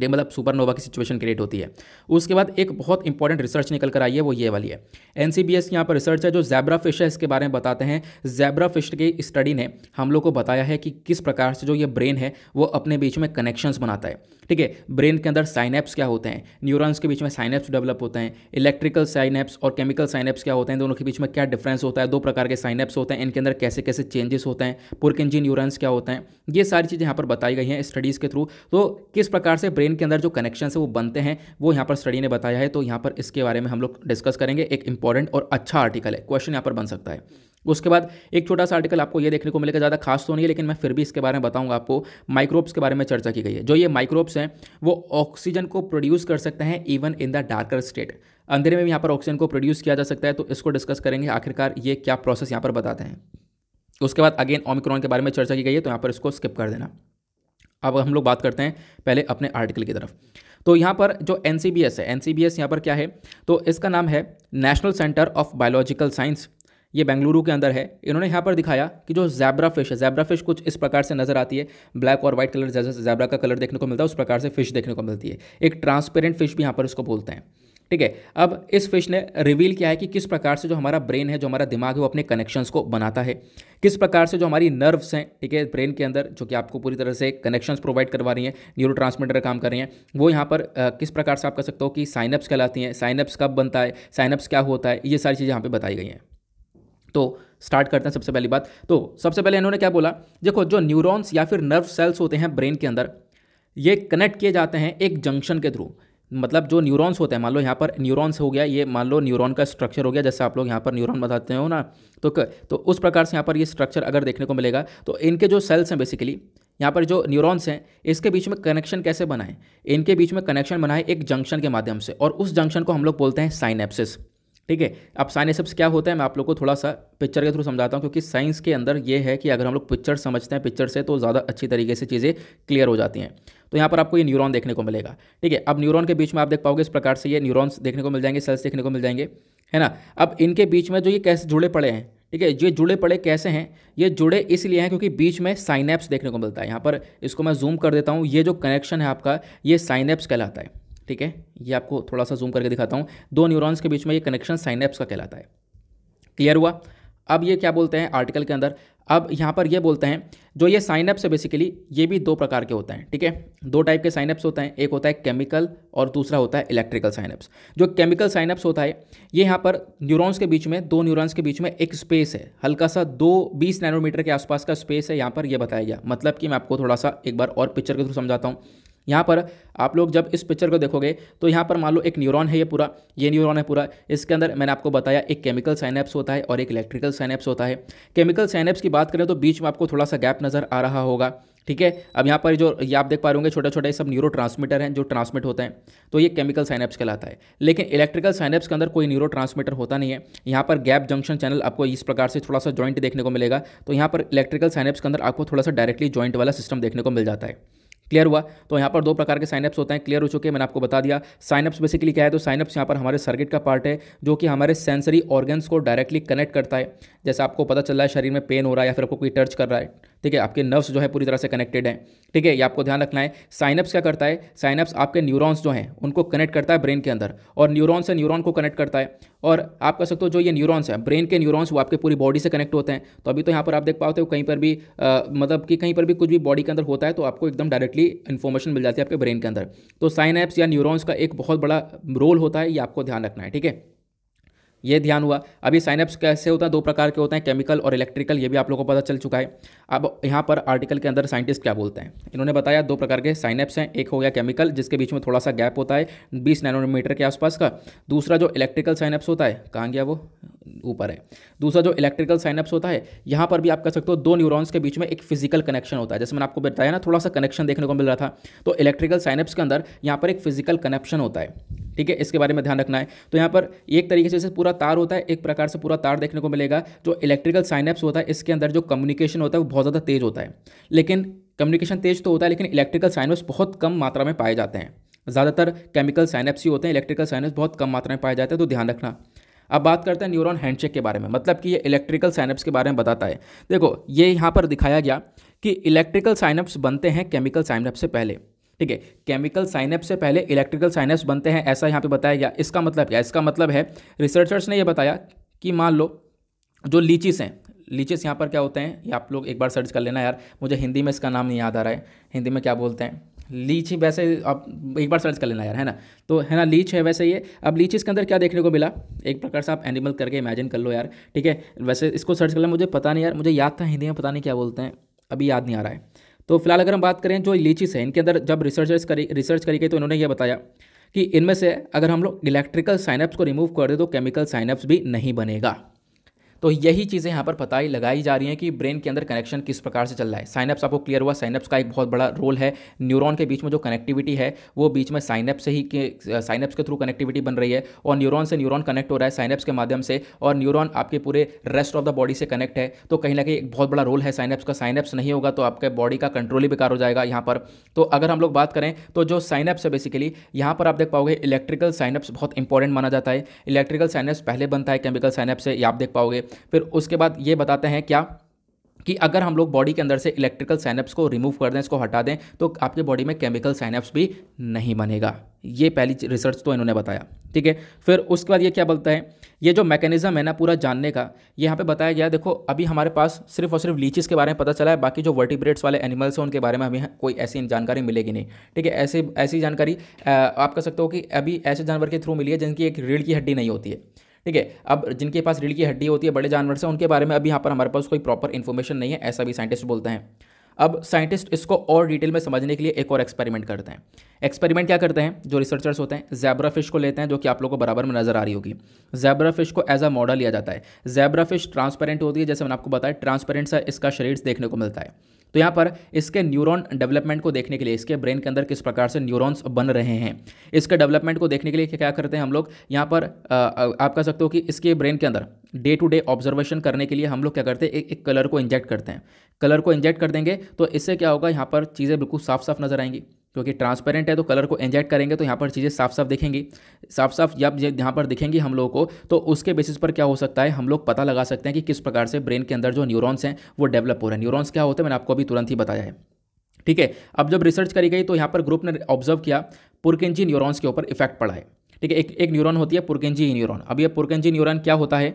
ये मतलब सुपरनोवा की सिचुएशन क्रिएट होती है उसके बाद एक बहुत इंपॉर्टेंट रिसर्च निकल कर आई है वो ये वाली है एन सी बी एस यहाँ पर रिसर्च है जो जैब्रा फिश है इसके बारे में बताते हैं जैब्रा फिश की स्टडी ने हम लोग को बताया है कि किस प्रकार से जो ये ब्रेन है वो अपने बीच में कनेक्शंस बनाता है ठीक है ब्रेन के अंदर साइनेप्स क्या होते हैं न्यूरॉन्स के बीच में साइनेप्स डेवलप होते हैं इलेक्ट्रिकल साइनेप्स और केमिकल साइनेप्स क्या होते हैं दोनों के बीच में क्या डिफरेंस होता है दो प्रकार के साइनेप्स होते हैं इनके अंदर कैसे कैसे चेंजेस होते हैं पुरकिंजी न्यूरॉन्स क्या होते हैं ये सारी चीज़ें यहाँ पर बताई गई हैं स्टडीज़ के थ्रू तो किस प्रकार से ब्रेन के अंदर जो कनेक्शन है वो बनते हैं वो यहाँ पर स्टडी ने बताया है तो यहाँ पर इसके बारे में हम लोग डिस्कस करेंगे एक इंपॉर्टेंट और अच्छा आर्टिकल है क्वेश्चन यहाँ पर बन सकता है उसके बाद एक छोटा सा आर्टिकल आपको ये देखने को मिलेगा ज़्यादा खास तो नहीं है लेकिन मैं फिर भी इसके बारे में बताऊंगा आपको माइक्रोब्स के बारे में चर्चा की गई है जो ये माइक्रोब्स हैं वो ऑक्सीजन को प्रोड्यूस कर सकते हैं even in the darker state अंधेरे में भी यहाँ पर ऑक्सीजन को प्रोड्यूस किया जा सकता है तो इसको डिस्कस करेंगे आखिरकार ये क्या प्रोसेस यहाँ पर बताते हैं उसके बाद अगेन ओमिक्रॉन के बारे में चर्चा की गई है तो यहाँ पर इसको स्किप कर देना अब हम लोग बात करते हैं पहले अपने आर्टिकल की तरफ तो यहाँ पर जो एन सी बी एस है एन सी बी एस यहाँ पर क्या है तो इसका नाम है national centre of biological science ये बेंगलुरु के अंदर है इन्होंने यहाँ पर दिखाया कि जो जैबरा फिश है जैबरा फिश कुछ इस प्रकार से नजर आती है ब्लैक और व्हाइट कलर जैसे जैबरा का कलर देखने को मिलता है उस प्रकार से फिश देखने को मिलती है एक ट्रांसपेरेंट फिश भी यहाँ पर इसको बोलते हैं ठीक है अब इस फिश ने रिवील किया है कि किस प्रकार से जो हमारा ब्रेन है जो हमारा दिमाग है वो अपने कनेक्शंस को बनाता है किस प्रकार से जो हमारी नर्व्स हैं ठीक है ब्रेन के अंदर जो कि आपको पूरी तरह से कनेक्शंस प्रोवाइड करवा रही हैं न्यूरो काम कर रही हैं वो यहाँ पर आ, किस प्रकार से आप कह सकते हो कि साइनअप्स कहलाती हैं साइनअप्स कब बनता है साइनअप्स क्या होता है ये सारी चीज़ें यहाँ पर बताई गई हैं तो स्टार्ट करते हैं सबसे पहली बात तो सबसे पहले इन्होंने क्या बोला देखो जो न्यूरॉन्स या फिर नर्व सेल्स होते हैं ब्रेन के अंदर ये कनेक्ट किए जाते हैं एक जंक्शन के थ्रू मतलब जो न्यूरॉन्स होते हैं मान लो यहाँ पर न्यूरॉन्स हो गया ये मान लो न्यूरॉन का स्ट्रक्चर हो गया जैसे आप लोग यहाँ पर न्यूरॉन बताते हो ना तो क, तो उस प्रकार से यहाँ पर ये स्ट्रक्चर अगर देखने को मिलेगा तो इनके जो सेल्स हैं बेसिकली यहाँ पर जो न्यूरॉन्स हैं इसके बीच में कनेक्शन कैसे बनाएं इनके बीच में कनेक्शन बनाएं एक जंक्शन के माध्यम से और उस जंक्शन को हम लोग बोलते हैं साइनेप्सिस ठीक है अब साइन एसेप्स क्या होता है मैं आप लोग को थोड़ा सा पिक्चर के थ्रू समझाता हूँ क्योंकि साइंस के अंदर ये है कि अगर हम लोग पिक्चर समझते हैं पिक्चर से तो ज़्यादा अच्छी तरीके से चीज़ें क्लियर हो जाती हैं तो यहाँ पर आपको ये न्यूरॉन देखने को मिलेगा ठीक है अब न्यूरॉन के बीच में आप देख पाओगे इस प्रकार से ये न्यूरॉन्स देखने को मिल जाएंगे सेल्स देखने को मिल जाएंगे है ना अब इनके बीच में जो ये कैसे जुड़े पड़े हैं ठीक है ये जुड़े पड़े कैसे हैं ये जुड़े इसलिए हैं क्योंकि बीच में साइनेप्स देखने को मिलता है यहाँ पर इसको मैं जूम कर देता हूँ ये जो कनेक्शन है आपका ये साइनेप्स कहलाता है ठीक है ये आपको थोड़ा सा जूम करके दिखाता हूँ दो न्यूरॉन्स के बीच में ये कनेक्शन साइनेप्स का कहलाता है क्लियर हुआ अब ये क्या बोलते हैं आर्टिकल के अंदर अब यहाँ पर ये बोलते हैं जो ये साइनअप्स है बेसिकली ये भी दो प्रकार के होते हैं ठीक है दो टाइप के साइनअप्स होते हैं एक होता है केमिकल और दूसरा होता है इलेक्ट्रिकल साइनअप्स जो केमिकल साइनअप्स होता है ये यहाँ पर न्यूरॉन्स के बीच में दो न्यूरॉन्स के बीच में एक स्पेस है हल्का सा दो बीस नैनोमीटर के आसपास का स्पेस है यहाँ पर यह बताया गया मतलब कि मैं आपको थोड़ा सा एक बार और पिक्चर के थ्रू समझाता हूँ यहाँ पर आप लोग जब इस पिक्चर को देखोगे तो यहाँ पर मान लो एक न्यूरॉन है ये पूरा ये न्यूरॉन है पूरा इसके अंदर मैंने आपको बताया एक केमिकल साइनेप्स होता है और एक इलेक्ट्रिकल साइनेप्स होता है केमिकल साइनेप्स की बात करें तो बीच में आपको थोड़ा सा गैप नज़र आ रहा होगा ठीक है अब यहाँ पर जो ये आप देख पा रहे होंगे छोटे छोटे सब न्यूरो हैं जो ट्रांसमिट होते हैं तो ये केमिकल साइनेप्स कहलाता है लेकिन इलेक्ट्रिकल साइनेप्स के अंदर कोई न्यूरो होता नहीं है यहाँ पर गैप जंक्शन चैनल आपको इस प्रकार से थोड़ा सा जॉइंट देखने को मिलेगा तो यहाँ पर इलेक्ट्रिकल साइनेप्स के अंदर आपको थोड़ा सा डायरेक्टली जॉइंट वाला सिस्टम देखने को मिल जाता है क्लियर हुआ तो यहाँ पर दो प्रकार के साइनअप्स होते हैं क्लियर हो चुके हैं मैंने आपको बता दिया साइनअप्स बेसिकली क्या है तो साइनअप्स यहाँ पर हमारे सर्किट का पार्ट है जो कि हमारे सेंसरी ऑर्गन्स को डायरेक्टली कनेक्ट करता है जैसे आपको पता चल रहा है शरीर में पेन हो रहा है या फिर आपको कोई टर्च कर रहा है ठीक है आपके नर्व्स जो है पूरी तरह से कनेक्टेड हैं ठीक है ये आपको ध्यान रखना है साइनअप्स क्या करता है साइनअप्स आपके न्यूरॉन्स जो हैं उनको कनेक्ट करता है ब्रेन के अंदर और न्यूरॉन से न्यूरॉन को कनेक्ट करता है और आप कह सकते हो जो ये न्यूरॉन्स हैं ब्रेन के न्यूरॉन्स वो आपके पूरी बॉडी से कनेक्ट होते हैं तो अभी तो यहाँ पर आप देख पाते हो कहीं पर भी मतलब कि कहीं पर भी कुछ भी बॉडी के अंदर होता है तो आपको एकदम डायरेक्टली इन्फॉर्मेशन मिल जाती है आपके ब्रेन के अंदर तो साइनएप्स या न्यूरॉन्स का एक बहुत बड़ा रोल होता है ये आपको ध्यान रखना है ठीक है ये ध्यान हुआ अभी साइनअप्स कैसे होता है दो प्रकार के होते हैं केमिकल और इलेक्ट्रिकल ये भी आप लोगों को पता चल चुका है अब यहाँ पर आर्टिकल के अंदर साइंटिस्ट क्या बोलते हैं इन्होंने बताया दो प्रकार के साइनअप्स हैं एक हो गया केमिकल जिसके बीच में थोड़ा सा गैप होता है बीस नैनोमीटर के आसपास का दूसरा जो इलेक्ट्रिकल साइनअप्स होता है कहाँ गया वो ऊपर है दूसरा जो इलेक्ट्रिकल साइनअप्स होता है यहाँ पर भी आप कह सकते हो दो न्यूरॉन्स के बीच में एक फिजिकल कनेक्शन होता है जैसे मैंने आपको बताया ना थोड़ा सा कनेक्शन देखने को मिल रहा था तो इलेक्ट्रिकल साइनअप्स के अंदर यहाँ पर एक फिजिकल कनेक्शन होता है ठीक है इसके बारे में ध्यान रखना है तो यहाँ पर एक तरीके से पूरा तार होता है एक प्रकार से पूरा तार देखने को मिलेगा जो इलेक्ट्रिकल साइनेप्स होता है इसके अंदर जो कम्युनिकेशन होता है वो बहुत ज़्यादा तेज़ होता है लेकिन कम्युनिकेशन तेज तो होता है लेकिन इलेक्ट्रिकल साइनेप्स बहुत कम मात्रा में पाए जाते हैं ज़्यादातर केमिकल साइनेप्स ही होते हैं इलेक्ट्रिकल साइनेप्स बहुत कम मात्रा में पाए जाते हैं तो ध्यान रखना अब बात करते हैं न्यूरॉन हैंडशेक के बारे में मतलब कि ये इलेक्ट्रिकल साइनप्स के बारे में बताता है देखो ये यहाँ पर दिखाया गया कि इलेक्ट्रिकल साइनप्स बनते हैं केमिकल साइनप्स से पहले ठीक है केमिकल साइनअप से पहले इलेक्ट्रिकल साइनअप्स बनते हैं ऐसा यहाँ पे बताया गया इसका मतलब क्या इसका मतलब है रिसर्चर्स ने यह बताया कि मान लो जो लीचिस हैं लीचिस यहाँ पर क्या होते हैं ये आप लोग एक बार सर्च कर लेना यार मुझे हिंदी में इसका नाम नहीं याद आ रहा है हिंदी में क्या बोलते हैं लीच वैसे आप एक बार सर्च कर लेना यार है ना तो है ना लीच है वैसे ये अब लीच के अंदर क्या देखने को मिला एक प्रकार से आप एनिमल करके इमेजिन कर लो यार ठीक है वैसे इसको सर्च कर लें मुझे पता नहीं यार मुझे याद था हिंदी में पता नहीं क्या बोलते हैं अभी याद नहीं आ रहा है तो फिलहाल अगर हम बात करें जो लीचीस हैं इनके अंदर जब रिसर्चर्स करी रिसर्च करी गई तो इन्होंने ये बताया कि इनमें से अगर हम लोग इलेक्ट्रिकल साइनअप्स को रिमूव कर दें तो केमिकल साइनअप्स भी नहीं बनेगा तो यही चीज़ें यहाँ पर पता ही लगाई जा रही हैं कि ब्रेन के अंदर कनेक्शन किस प्रकार से चल रहा है साइनअप्स आपको क्लियर हुआ साइनअप्स का एक बहुत बड़ा रोल है न्यूरॉन के बीच में जो कनेक्टिविटी है वो बीच में साइनअप से ही साइनअप्स के थ्रू कनेक्टिविटी बन रही है और न्यूरॉन से न्यूरॉन कनेक्ट हो रहा है साइनअप्स के माध्यम से और न्यूरॉन आपके पूरे रेस्ट ऑफ द बॉडी से कनेक्ट है तो कहीं ना कहीं एक बहुत बड़ा रोल है साइनअप्स का साइनअप्स नहीं होगा तो आपके बॉडी का कंट्रोल ही बेकार हो जाएगा यहाँ पर तो अगर हम लोग बात करें तो जो साइनअप्स है बेसिकली यहाँ पर आप देख पाओगे इलेक्ट्रिकल साइनअप्स बहुत इंपॉर्टेंट माना जाता है इलेक्ट्रिकल साइनअप्स पहले बनता है केमिकल साइनअप से आप देख पाओगे फिर उसके बाद ये बताते हैं क्या कि अगर हम लोग बॉडी के अंदर से इलेक्ट्रिकल साइनप्स को रिमूव कर दें इसको हटा दें तो आपके बॉडी में केमिकल साइनप्स भी नहीं बनेगा ये पहली रिसर्च तो इन्होंने बताया ठीक है फिर उसके बाद ये क्या बोलता है ये जो मैकेनिज्म है ना पूरा जानने का ये यहाँ पे बताया गया देखो अभी हमारे पास सिर्फ और सिर्फ लीचिस के बारे में पता चला है बाकी जो वर्टिब्रेट्स वाले एनिमल्स हैं उनके बारे में हमें कोई ऐसी जानकारी मिलेगी नहीं ठीक है ऐसी ऐसी जानकारी आप कह सकते हो कि अभी ऐसे जानवर के थ्रू मिली है जिनकी एक रीढ़ की हड्डी नहीं होती है ठीक है अब जिनके पास रीढ़ की हड्डी होती है बड़े जानवर से उनके बारे में अभी यहाँ पर हमारे पास कोई प्रॉपर इन्फॉर्मेशन नहीं है ऐसा भी साइंटिस्ट बोलते हैं अब साइंटिस्ट इसको और डिटेल में समझने के लिए एक और एक्सपेरिमेंट करते हैं एक्सपेरिमेंट क्या करते हैं जो रिसर्चर्स होते हैं जैब्रा फिश को लेते हैं जो कि आप लोगों को बराबर में नजर आ रही होगी जैब्रा फिश को एज अ मॉडल लिया जाता है जैब्रा फिश ट्रांसपेरेंट होती है जैसे मैंने आपको बताया ट्रांसपेरेंट सा इसका शरीर देखने को मिलता है तो यहाँ पर इसके न्यूरॉन डेवलपमेंट को देखने के लिए इसके ब्रेन के अंदर किस प्रकार से न्यूरॉन्स बन रहे हैं इसके डेवलपमेंट को देखने के लिए क्या करते हैं हम लोग यहाँ पर आप कह सकते हो कि इसके ब्रेन के अंदर डे टू डे ऑब्जर्वेशन करने के लिए हम लोग क्या करते हैं एक एक कलर को इंजेक्ट करते हैं कलर को इंजेक्ट कर देंगे तो इससे क्या होगा यहाँ पर चीज़ें बिल्कुल साफ साफ नजर आएंगी क्योंकि ट्रांसपेरेंट है तो कलर को एंजेक्ट करेंगे तो यहाँ पर चीज़ें साफ साफ दिखेंगी साफ साफ जब यहाँ पर दिखेंगी हम लोगों को तो उसके बेसिस पर क्या हो सकता है हम लोग पता लगा सकते हैं कि किस प्रकार से ब्रेन के अंदर जो न्यूरॉन्स हैं वो डेवलप हो रहे हैं न्यूरॉन्स क्या होते हैं मैंने आपको अभी तुरंत ही बताया है ठीक है अब जब रिसर्च करी गई तो यहाँ पर ग्रुप ने ऑब्जर्व किया पुरकेंजी न्यूरॉन्स के ऊपर इफेक्ट पड़ा है ठीक है एक एक न्यूरॉन होती है पुरकेंजी न्यूरॉन अब ये पुरकेंजी न्यूरॉन क्या होता है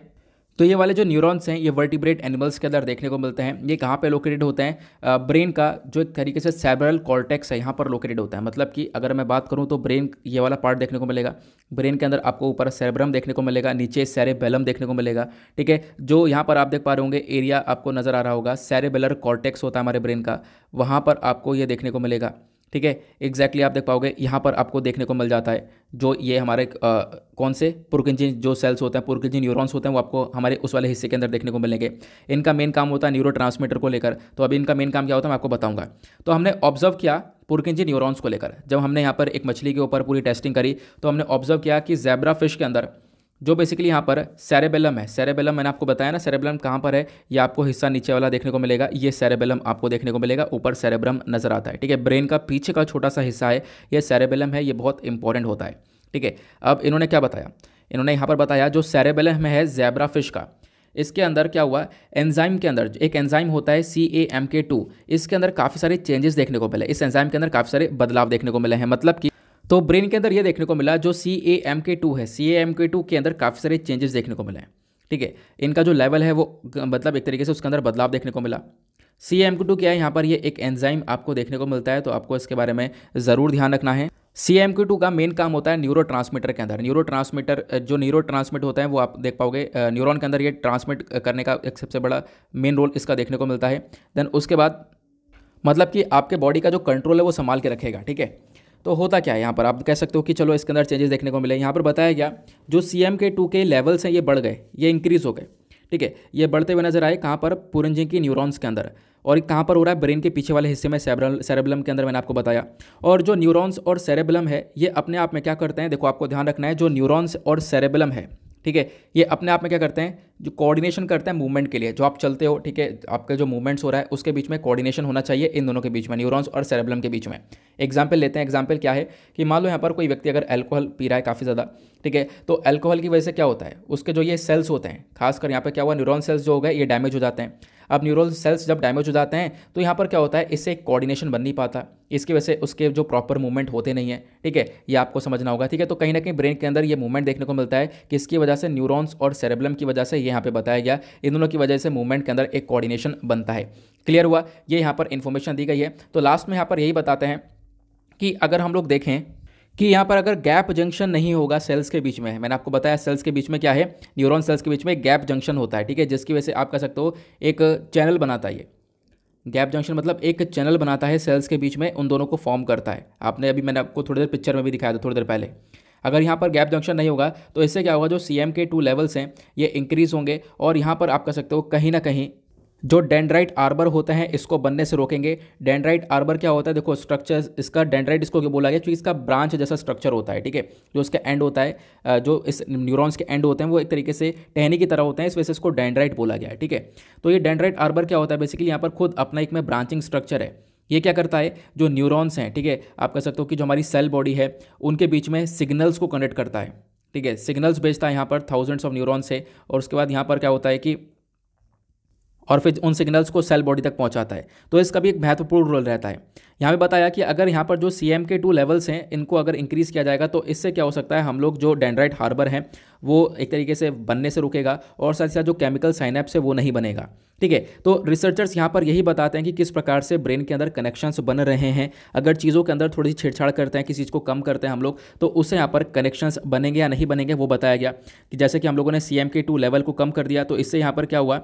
तो ये वाले जो न्यूरॉन्स हैं ये वर्टिब्रेट एनिमल्स के अंदर देखने को मिलते हैं ये कहाँ पे लोकेटेड होते हैं ब्रेन का जो एक तरीके से सेबरल कॉर्टेक्स है यहाँ पर लोकेटेड होता है मतलब कि अगर मैं बात करूँ तो ब्रेन ये वाला पार्ट देखने को मिलेगा ब्रेन के अंदर आपको ऊपर सेरेब्रम देखने को मिलेगा नीचे सेरेबेलम देखने को मिलेगा ठीक है जो यहाँ पर आप देख पा रहे होंगे एरिया आपको नज़र आ रहा होगा सेरेबेलर कॉर्टेक्स होता है हमारे ब्रेन का वहाँ पर आपको ये देखने को मिलेगा ठीक है एग्जैक्टली आप देख पाओगे यहाँ पर आपको देखने को मिल जाता है जो ये हमारे आ, कौन से पुरकिंजिन जो सेल्स होते हैं पुरकिंजी न्यूरॉन्स होते हैं वो आपको हमारे उस वाले हिस्से के अंदर देखने को मिलेंगे इनका मेन काम होता है न्यूरो को लेकर तो अभी इनका मेन काम क्या होता है मैं आपको बताऊँगा तो हमने ऑब्जर्व किया पुरकिंजी न्यूरोन्स को लेकर जब हमने यहाँ पर एक मछली के ऊपर पूरी टेस्टिंग करी तो हमने ऑब्जर्व किया कि जैब्रा फिश के अंदर जो बेसिकली यहाँ पर सेरेबेलम है सेरेबेलम मैंने आपको बताया ना सेरेबेलम कहाँ पर है ये आपको हिस्सा नीचे वाला देखने को मिलेगा ये सेरेबेलम आपको देखने को मिलेगा ऊपर सेरेब्रम नजर आता है ठीक है ब्रेन का पीछे का छोटा सा हिस्सा है ये सेरेबेलम है ये बहुत इंपॉर्टेंट होता है ठीक है अब इन्होंने क्या बताया इन्होंने यहाँ पर बताया जो सेरेबेलम है जैबरा फिश का इसके अंदर क्या हुआ एंजाइम के अंदर एक एंजाइम होता है सी ए एम के टू इसके अंदर काफ़ी सारे चेंजेस देखने को मिले इस एंजाइम के अंदर काफ़ी सारे बदलाव देखने को मिले हैं मतलब कि तो ब्रेन के अंदर ये देखने को मिला जो सी ए एम के टू है सी ए एम के टू के अंदर काफ़ी सारे चेंजेस देखने को मिले हैं ठीक है इनका जो लेवल है वो मतलब एक तरीके से उसके अंदर बदलाव देखने को मिला सी एम के टू क्या है यहाँ पर ये एक एंजाइम आपको देखने को मिलता है तो आपको इसके बारे में ज़रूर ध्यान रखना है सी एम के टू का मेन काम होता है न्यूरो ट्रांसमीटर के अंदर न्यूरो ट्रांसमीटर जो न्यूरो ट्रांसमिट होता है वो आप देख पाओगे न्यूरोन के अंदर ये ट्रांसमिट करने का एक सबसे बड़ा मेन रोल इसका देखने को मिलता है देन उसके बाद मतलब कि आपके बॉडी का जो कंट्रोल है वो संभाल के रखेगा ठीक है तो होता क्या है यहाँ पर आप कह सकते हो कि चलो इसके अंदर चेंजेस देखने को मिले यहाँ पर बताया गया जो सी एम के टू के लेवल्स हैं ये बढ़ गए ये इंक्रीज़ हो गए ठीक है ये बढ़ते हुए नजर आए कहाँ पर पुरंजी की न्यूरॉन्स के अंदर और कहाँ पर हो रहा है ब्रेन के पीछे वाले हिस्से में सेबरल सेरेबलम के अंदर मैंने आपको बताया और जो न्यूरॉन्स और सेरेबलम है ये अपने आप में क्या करते हैं देखो आपको ध्यान रखना है जो न्यूरॉन्स और सेरेबलम है ठीक है ये अपने आप में क्या करते हैं जो कोऑर्डिनेशन करते हैं मूवमेंट के लिए जो आप चलते हो ठीक है आपका जो मूवमेंट्स हो रहा है उसके बीच में कोऑर्डिनेशन होना चाहिए इन दोनों के बीच में न्यूरॉन्स और सेरेब्लम के बीच में एग्जाम्पल लेते हैं एग्जाम्पल क्या है कि मान लो यहाँ पर कोई व्यक्ति अगर एल्कोहल पी रहा है काफ़ी ज़्यादा ठीक है तो अल्कोहल की वजह से क्या होता है उसके जो ये सेल्स होते हैं खासकर यहाँ पर क्या हुआ न्यूरॉन सेल्स जो हो गए ये डैमेज हो जाते हैं अब न्यूरोन सेल्स जब डैमेज हो जाते हैं तो यहाँ पर क्या होता है इससे एक कोऑर्डिनेशन बन नहीं पाता इसकी वजह से उसके जो प्रॉपर मूवमेंट होते नहीं है ठीक है ये आपको समझना होगा ठीक है तो कहीं ना कहीं ब्रेन के अंदर ये मूवमेंट देखने को मिलता है किसकी वजह से न्यूरॉन्स और सेरेब्लम की वजह से ये यहाँ पर बताया गया इन दोनों की वजह से मूवमेंट के अंदर एक कॉर्डिनेशन बनता है क्लियर हुआ ये यहाँ पर इन्फॉर्मेशन दी गई है तो लास्ट में यहाँ पर यही बताते हैं कि अगर हम लोग देखें कि यहाँ पर अगर गैप जंक्शन नहीं होगा सेल्स के बीच में मैंने आपको बताया सेल्स के बीच में क्या है न्यूरॉन सेल्स के बीच में गैप जंक्शन होता है ठीक है जिसकी वजह से आप कह सकते हो एक चैनल बनाता है ये गैप जंक्शन मतलब एक चैनल बनाता है सेल्स के बीच में उन दोनों को फॉर्म करता है आपने अभी मैंने आपको थोड़ी देर पिक्चर में भी दिखाया था थोड़ी देर पहले अगर यहाँ पर गैप जंक्शन नहीं होगा तो इससे क्या होगा जो C M K two levels हैं ये इंक्रीज़ होंगे और यहाँ पर आप कह सकते हो कहीं ना कहीं जो डेंड्राइट आर्बर होते हैं इसको बनने से रोकेंगे डेंड्राइट आर्बर क्या होता है देखो स्ट्रक्चर इसका डेंड्राइट इसको क्यों बोला गया क्योंकि इसका ब्रांच जैसा स्ट्रक्चर होता है ठीक है जो इसका एंड होता है जो इस न्यूरॉन्स के एंड होते हैं वो एक तरीके से टहनी की तरह होते हैं इस वजह से इसको डेंड्राइट बोला गया है ठीक है तो ये डेंड्राइट आर्बर क्या होता है बेसिकली यहाँ पर खुद अपना एक में ब्रांचिंग स्ट्रक्चर है ये क्या करता है जो न्यूरॉन्स हैं ठीक है आप कह सकते हो कि जो हमारी सेल बॉडी है उनके बीच में सिग्नल्स को कनेक्ट करता है ठीक है सिग्नल्स भेजता है यहाँ पर थाउजेंड्स ऑफ न्यूरॉन्स है और उसके बाद यहाँ पर क्या होता है कि और फिर उन सिग्नल्स को सेल बॉडी तक पहुंचाता है तो इसका भी एक महत्वपूर्ण रोल रहता है यहाँ पे बताया कि अगर यहाँ पर जो C M K two levels हैं इनको अगर इंक्रीज़ किया जाएगा तो इससे क्या हो सकता है हम लोग जो डेंड्राइट हार्बर हैं वो एक तरीके से बनने से रुकेगा और साथ ही साथ जो केमिकल साइनैप्स है वो नहीं बनेगा ठीक है तो रिसर्चर्स यहाँ पर यही बताते हैं कि किस प्रकार से ब्रेन के अंदर कनेक्शंस बन रहे हैं अगर चीज़ों के अंदर थोड़ी सी छेड़छाड़ करते हैं किसी चीज़ को कम करते हैं हम लोग तो उससे यहाँ पर कनेक्शंस बनेंगे या नहीं बनेंगे वो बताया गया कि जैसे कि हम लोगों ने C M K two level को कम कर दिया तो इससे यहाँ पर क्या हुआ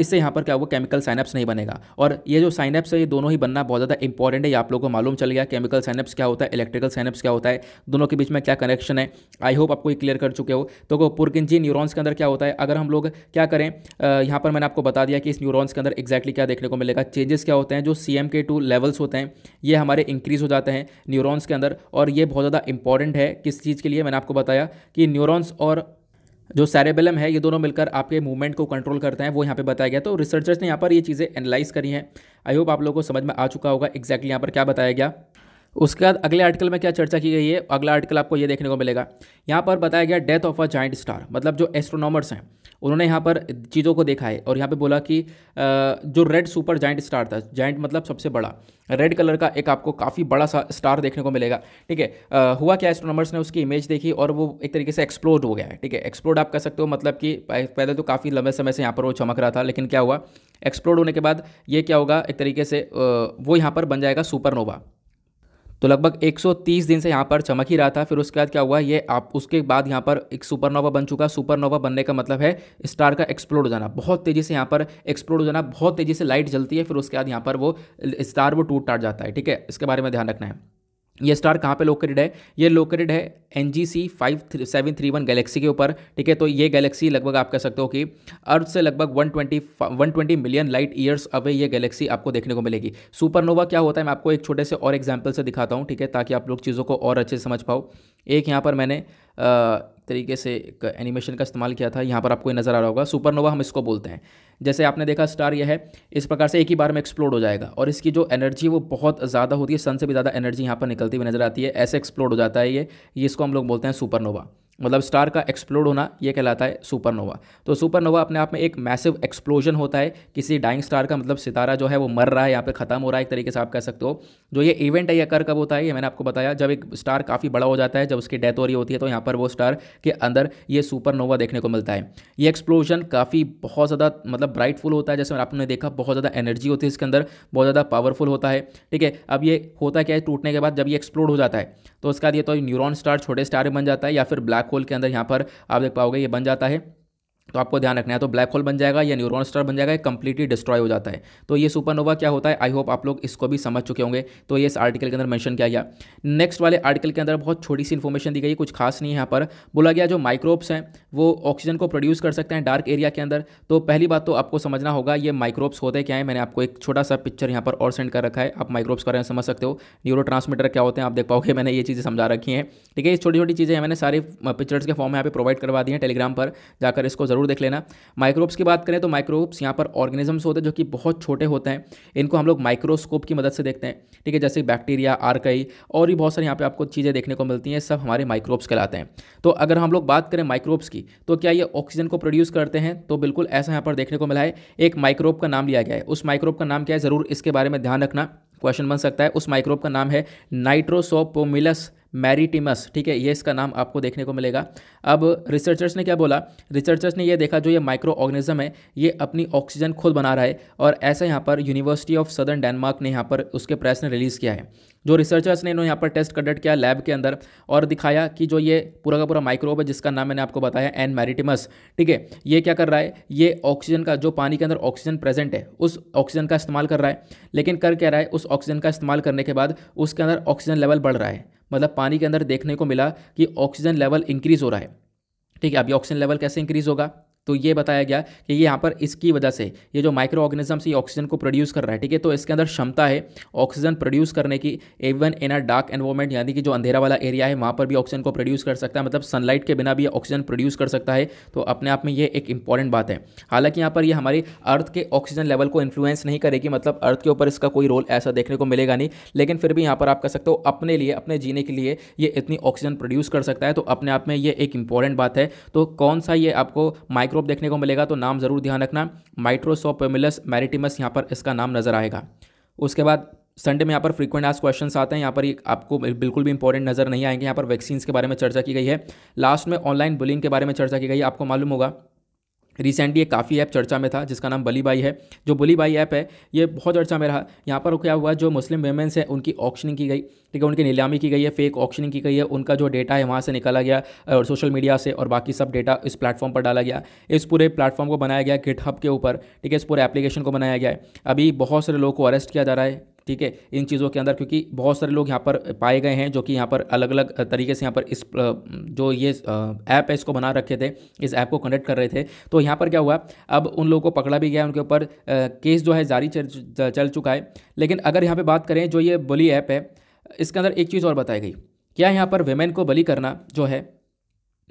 इससे यहाँ पर क्या हुआ केमिकल साइनैप्स नहीं बनेगा और ये जो साइनैप्स है ये दोनों ही बनना बहुत ज़्यादा इंपॉर्टेंट है ऑलरेडी आप लोगों को मालूम चल गया केमिकल सैनप्स क्या होता है इलेक्ट्रिकल सैनप्स क्या होता है दोनों के बीच में क्या कनेक्शन है आई होप आपको क्लियर कर चुके हो तो पुरकिंजी न्यूरोन्स के अंदर क्या होता है अगर हम लोग क्या करें यहाँ पर मैंने आपको बता दिया कि इस न्यूरोन्स के अंदर एक्जैक्टली क्या देखने को मिलेगा चेंजेस क्या होते हैं जो सी लेवल्स होते हैं ये हमारे इंक्रीज़ हो जाते हैं न्यूरोन्स के अंदर और ये बहुत ज़्यादा इंपॉर्टेंट है किस चीज़ के लिए मैंने आपको बताया कि न्यूरोन्स और जो सैरेबेलम है ये दोनों मिलकर आपके मूवमेंट को कंट्रोल करते हैं वो यहाँ पे बताया गया तो रिसर्चर्स ने यहाँ पर ये चीज़ें एनालाइज करी हैं आई होप आप लोगों को समझ में आ चुका होगा एक्जैक्टली यहाँ पर क्या बताया गया उसके बाद अगले आर्टिकल में क्या चर्चा की गई है अगला आर्टिकल आपको ये देखने को मिलेगा यहाँ पर बताया गया death of a giant star मतलब जो एस्ट्रोनॉमर्स हैं उन्होंने यहाँ पर चीज़ों को देखा है और यहाँ पे बोला कि जो रेड सुपर जाइंट स्टार था जाइंट मतलब सबसे बड़ा रेड कलर का एक आपको काफ़ी बड़ा सा स्टार देखने को मिलेगा ठीक है हुआ क्या एस्ट्रोनॉमर्स ने उसकी इमेज देखी और वो एक तरीके से एक्सप्लोड हो गया है ठीक है एक्सप्लोड आप कह सकते हो मतलब कि पहले तो काफ़ी लंबे समय से यहाँ पर वो चमक रहा था लेकिन क्या हुआ एक्सप्लोड होने के बाद ये क्या होगा एक तरीके से वो यहाँ पर बन जाएगा सुपरनोवा तो लगभग 130 दिन से यहाँ पर चमक ही रहा था फिर उसके बाद क्या हुआ ये आप उसके बाद यहाँ पर एक सुपरनोवा बन चुका सुपरनोवा बनने का मतलब है स्टार का एक्सप्लोड हो जाना बहुत तेज़ी से यहाँ पर एक्सप्लोड हो जाना बहुत तेज़ी से लाइट जलती है फिर उसके बाद यहाँ पर वो स्टार वो टूट टाट जाता है ठीक है इसके बारे में ध्यान रखना है ये स्टार कहाँ पे लोकेटेड है ये लोकेटेड है N G C five three seven three one galaxy के ऊपर ठीक है तो ये गैलेक्सी लगभग आप कह सकते हो कि अर्थ से लगभग one twenty one twenty million light years away ये गैलेक्सी आपको देखने को मिलेगी सुपरनोवा क्या होता है मैं आपको एक छोटे से और एग्जाम्पल से दिखाता हूँ ठीक है ताकि आप लोग चीज़ों को और अच्छे से समझ पाओ एक यहाँ पर मैंने आ, तरीके से एक एनिमेशन का इस्तेमाल किया था यहाँ पर आपको नज़र आ रहा होगा सुपरनोवा हम इसको बोलते हैं जैसे आपने देखा स्टार यह है इस प्रकार से एक ही बार में एक्सप्लोड हो जाएगा और इसकी जो एनर्जी वो बहुत ज़्यादा होती है सन से भी ज़्यादा एनर्जी यहाँ पर निकलती हुई नजर आती है ऐसे एक्सप्लोड हो जाता है ये इसको हम लोग बोलते हैं सुपरनोवा मतलब स्टार का एक्सप्लोड होना यह कहलाता है सुपरनोवा तो सुपरनोवा अपने आप में एक मैसिव एक्सप्लोजन होता है किसी डाइंग स्टार का मतलब सितारा जो है वो मर रहा है यहाँ पे ख़त्म हो रहा है एक तरीके से आप कह सकते हो जो ये इवेंट है ये कर कब होता है ये मैंने आपको बताया जब एक स्टार काफ़ी बड़ा हो जाता है जब उसकी डेथ हो रही होती है तो यहाँ पर वो स्टार के अंदर ये सुपरनोवा देखने को मिलता है ये एक्सप्लोजन काफ़ी बहुत ज़्यादा मतलब ब्राइटफुल होता है जैसे आपने देखा बहुत ज़्यादा एनर्जी होती है इसके अंदर बहुत ज़्यादा पावरफुल होता है ठीक है अब ये होता क्या है टूटने के बाद जब ये एक्सप्लोड हो जाता है तो उसके बाद ये तो न्यूरॉन स्टार छोटे स्टार बन जाता है या फिर ब्लैक ब्लैक होल के अंदर यहाँ पर आप देख पाओगे ये बन जाता है तो आपको ध्यान रखना है तो ब्लैक होल बन जाएगा या न्यूरॉन स्टार बन जाएगा कंप्लीटली डिस्ट्रॉय हो जाता है तो ये सुपरनोवा क्या होता है आई होप आप लोग इसको भी समझ चुके होंगे तो ये इस आर्टिकल के अंदर मैंशन किया गया नेक्स्ट वाले आर्टिकल के अंदर बहुत छोटी सी इन्फॉर्मेशन दी गई कुछ खास नहीं है यहाँ पर बोला गया जो माइक्रोब्स हैं वो ऑक्सीजन को प्रोड्यूस कर सकते हैं डार्क एरिया के अंदर तो पहली बात तो आपको समझना होगा ये माइक्रोब्स होते क्या है मैंने आपको एक छोटा सा पिक्चर यहाँ पर और सेंड कर रखा है आप माइक्रोब्स का समझ सकते हो न्यूरो क्या होते हैं आप देख पाओगे मैंने ये चीज़ें समझा रखी हैं ठीक है ये छोटी छोटी चीज़ें मैंने सारी पिक्चर्स के फॉर्म यहाँ पर प्रोवाइड करवा दी हैं टेलीग्राम पर जाकर इसको जरूर ज़रूर देख लेना माइक्रोब्स की बात करें तो माइक्रोब्स यहाँ पर ऑर्गेनिजम्स होते हैं जो कि बहुत छोटे होते हैं इनको हम लोग माइक्रोस्कोप की मदद से देखते हैं ठीक है जैसे बैक्टीरिया आरकई और भी बहुत सारी यहाँ पर आपको चीज़ें देखने को मिलती हैं सब हमारे माइक्रोब्स कहलाते हैं तो अगर हम लोग बात करें माइक्रोब्स की तो क्या ये ऑक्सीजन को प्रोड्यूस करते हैं तो बिल्कुल ऐसा यहाँ पर देखने को मिला है एक माइक्रोब का नाम लिया गया है उस माइक्रोब का नाम क्या है ज़रूर इसके बारे में ध्यान रखना क्वेश्चन बन सकता है उस माइक्रोब का नाम है नाइट्रोसोपोमिलस मैरीटिमस ठीक है ये इसका नाम आपको देखने को मिलेगा अब रिसर्चर्स ने क्या बोला रिसर्चर्स ने ये देखा जो ये माइक्रो ऑर्गेनिज्म है ये अपनी ऑक्सीजन खुद बना रहा है और ऐसा यहाँ पर यूनिवर्सिटी ऑफ सदर्न डेनमार्क ने यहाँ पर उसके प्रेस ने रिलीज़ किया है जो रिसर्चर्स ने इन्होंने यहाँ पर टेस्ट कंडक्ट किया लैब के अंदर और दिखाया कि जो ये पूरा का पूरा माइक्रोब है जिसका नाम मैंने आपको बताया एन मैरिटिमस ठीक है ये क्या कर रहा है ये ऑक्सीजन का जो पानी के अंदर ऑक्सीजन प्रेजेंट है उस ऑक्सीजन का इस्तेमाल कर रहा है लेकिन कर क्या रहा है उस ऑक्सीजन का इस्तेमाल करने के बाद उसके अंदर ऑक्सीजन लेवल बढ़ रहा है मतलब पानी के अंदर देखने को मिला कि ऑक्सीजन लेवल इंक्रीज़ हो रहा है ठीक है अभी ऑक्सीजन लेवल कैसे इंक्रीज़ होगा तो ये बताया गया कि यहाँ पर इसकी वजह से ये जो माइक्रो ऑर्गेनिजम्स ये ऑक्सीजन को प्रोड्यूस कर रहा है ठीक है तो इसके अंदर क्षमता है ऑक्सीजन प्रोड्यूस करने की even in a dark environment यानी कि जो अंधेरा वाला एरिया है वहाँ पर भी ऑक्सीजन को प्रोड्यूस कर सकता है मतलब सनलाइट के बिना भी ऑक्सीजन प्रोड्यूस कर सकता है तो अपने आप में ये एक इंपॉर्टेंट बात है हालांकि यहाँ पर यह हमारी अर्थ के ऑक्सीजन लेवल को इन्फ्लुएंस नहीं करेगी मतलब अर्थ के ऊपर इसका कोई रोल ऐसा देखने को मिलेगा नहीं लेकिन फिर भी यहाँ पर आप कह सकते हो अपने लिए अपने जीने के लिए ये इतनी ऑक्सीजन प्रोड्यूस कर सकता है तो अपने आप में ये एक इंपॉर्टेंट बात है तो कौन सा ये आपको माइक्रो माइक्रोब देखने को मिलेगा तो नाम ज़रूर ध्यान रखना माइट्रोसोपेमिलस मैरिटिमस यहाँ पर इसका नाम नज़र आएगा उसके बाद संडे में यहाँ पर फ्रीक्वेंट आज क्वेश्चन आते हैं यहाँ पर आपको बिल्कुल भी इंपॉर्टेंट नज़र नहीं आएंगे यहाँ पर वैक्सीन के बारे में चर्चा की गई है लास्ट में ऑनलाइन बुलिंग के बारे में चर्चा की गई है आपको मालूम होगा रिसेंटली एक काफ़ी ऐप चर्चा में था जिसका नाम बली बाई है जो बली बाई ऐप है ये बहुत चर्चा में रहा यहाँ पर क्या हुआ जो मुस्लिम वेमेंस हैं उनकी ऑक्शनिंग की गई ठीक है उनकी नीलामी की गई है फेक ऑक्शनिंग की गई है उनका जो डेटा है वहाँ से निकाला गया और सोशल मीडिया से और बाकी सब डेटा इस प्लेटफॉर्म पर डाला गया इस पूरे प्लेटफॉर्म को बनाया गया गिट के ऊपर ठीक है इस पूरे एप्लीकेशन को बनाया गया है अभी बहुत सारे लोगों को अरेस्ट किया जा रहा है ठीक है इन चीज़ों के अंदर क्योंकि बहुत सारे लोग यहाँ पर पाए गए हैं जो कि यहाँ पर अलग अलग तरीके से यहाँ पर इस जो ये ऐप है इसको बना रखे थे इस ऐप को कंडक्ट कर रहे थे तो यहाँ पर क्या हुआ अब उन लोगों को पकड़ा भी गया उनके ऊपर केस जो है जारी चल, चल चुका है लेकिन अगर यहाँ पर बात करें जो ये बली ऐप है इसके अंदर एक चीज़ और बताई गई क्या यहाँ पर वेमेन को बली करना जो है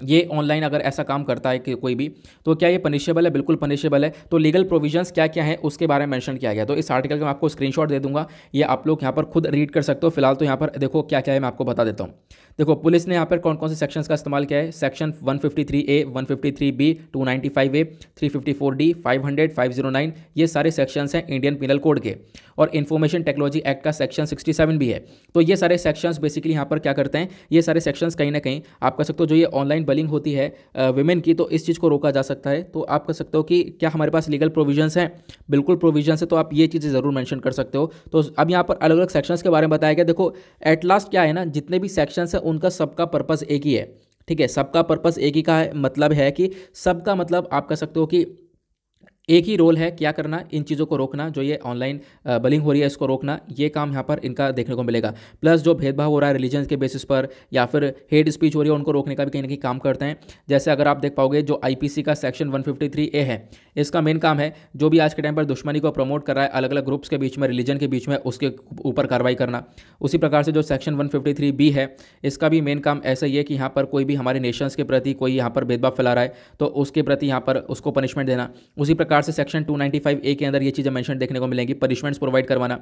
ये ऑनलाइन अगर ऐसा काम करता है कि कोई भी तो क्या ये पनिशेबल है बिल्कुल पनिशेबल है तो लीगल प्रोविजंस क्या क्या है उसके बारे में मेंशन किया गया तो इस आर्टिकल का मैं आपको स्क्रीनशॉट दे दूंगा ये आप लोग यहाँ पर खुद रीड कर सकते हो फिलहाल तो यहाँ पर देखो क्या क्या है मैं आपको बता देता हूँ देखो पुलिस ने यहाँ पर कौन कौन से सेक्शंस का इस्तेमाल किया है section 153 A 153 B 295 A 354 D 500 509 ये सारे सेक्शंस हैं इंडियन पिनल कोड के और इन्फॉर्मेशन टेक्नोलॉजी एक्ट का सेक्शन 67 भी है तो ये सारे सेक्शंस बेसिकली यहाँ पर क्या करते हैं ये सारे सेक्शंस कहीं ना कहीं आप कह सकते हो जो ये ऑनलाइन बलिंग होती है वुमेन की तो इस चीज़ को रोका जा सकता है तो आप कह सकते हो कि क्या हमारे पास लीगल प्रोविजन हैं बिल्कुल प्रोविजन है तो आप ये चीज़ें ज़रूर मैंशन कर सकते हो तो अब यहाँ पर अलग अलग सेक्शंस के बारे में बताया गया देखो एट लास्ट क्या है ना जितने भी सेक्शंस हैं उनका सबका पर्पज एक ही है ठीक है सबका पर्पज एक ही का है मतलब है कि सबका मतलब आप कह सकते हो कि एक ही रोल है क्या करना इन चीज़ों को रोकना जो ये ऑनलाइन बलिंग हो रही है इसको रोकना ये काम यहाँ पर इनका देखने को मिलेगा प्लस जो भेदभाव हो रहा है रिलीजन के बेसिस पर या फिर हेड स्पीच हो रही है उनको रोकने का भी कहीं ना कहीं काम करते हैं जैसे अगर आप देख पाओगे जो आई का सेक्शन वन ए है इसका मेन काम है जो भी आज के टाइम पर दुश्मनी को प्रमोट कर रहा है अलग अलग ग्रुप्स के बीच में रिलीजन के बीच में उसके ऊपर कार्रवाई करना उसी प्रकार से जो सेक्शन वन बी है इसका भी मेन काम ऐसा ही है कि यहाँ पर कोई भी हमारे नेशंस के प्रति कोई यहाँ पर भेदभाव फैला रहा है तो उसके प्रति यहाँ पर उसको पनिशमेंट देना उसी प्रकार प्रकार से सेक्शन 295 ए के अंदर ये चीज़ें मैंशन देखने को मिलेंगी पनिशमेंट्स प्रोवाइड करवाना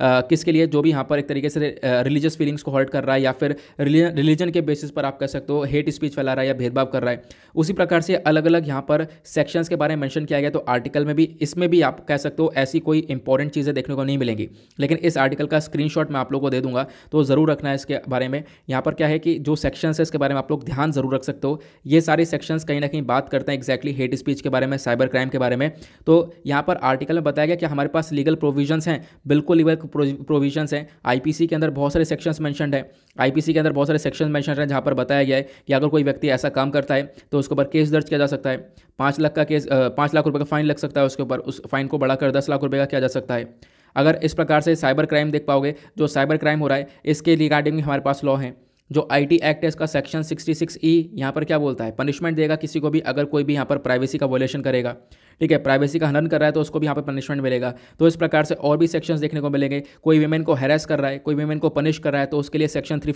आ, किसके लिए जो भी यहाँ पर एक तरीके से रिलीजियस फीलिंग्स को हर्ट कर रहा है या फिर रिलीजन के बेसिस पर आप कह सकते हो हेट स्पीच फैला रहा है या भेदभाव कर रहा है उसी प्रकार से अलग अलग यहाँ पर सेक्शंस के बारे में मैंशन किया गया तो आर्टिकल में भी इसमें भी आप कह सकते हो ऐसी कोई इंपॉर्टेंट चीज़ें देखने को नहीं मिलेंगी लेकिन इस आर्टिकल का स्क्रीन मैं आप लोग को दे दूंगा तो ज़रूर रखना है इसके बारे में यहाँ पर क्या है कि जो सेक्शन है इसके बारे में आप लोग ध्यान ज़रूर रख सकते हो ये सारे सेक्शंस कहीं ना कहीं बात करते हैं एक्जैक्टली हेट स्पीच के बारे में साइबर क्राइम के बारे में तो यहाँ पर आर्टिकल में बताया गया कि हमारे पास लीगल प्रोविजंस हैं बिल्कुल लीगल प्रोविजंस हैं आईपीसी के अंदर बहुत सारे सेक्शंस मैंशन है आईपीसी के अंदर बहुत सारे सेक्शंस मैंशन हैं जहाँ पर बताया गया है कि अगर कोई व्यक्ति ऐसा काम करता है तो उसके ऊपर केस दर्ज किया जा सकता है पाँच लाख का केस पाँच लाख रुपये का फाइन लग सकता है उसके ऊपर उस फाइन को बढ़ाकर दस लाख रुपये का किया जा सकता है अगर इस प्रकार से साइबर क्राइम देख पाओगे जो साइबर क्राइम हो रहा है इसके रिगार्डिंग हमारे पास लॉ है जो आईटी एक्ट है इसका सेक्शन 66 ई यहाँ पर क्या बोलता है पनिशमेंट देगा किसी को भी अगर कोई भी यहाँ पर प्राइवेसी का वोलेशन करेगा ठीक है प्राइवेसी का हनन कर रहा है तो उसको भी यहाँ पर पनिशमेंट मिलेगा तो इस प्रकार से और भी सेक्शंस देखने को मिलेंगे कोई वीमेन को हैरेस कर रहा है कोई वीमेन को पनिश कर रहा है तो उसके लिए सेक्शन थ्री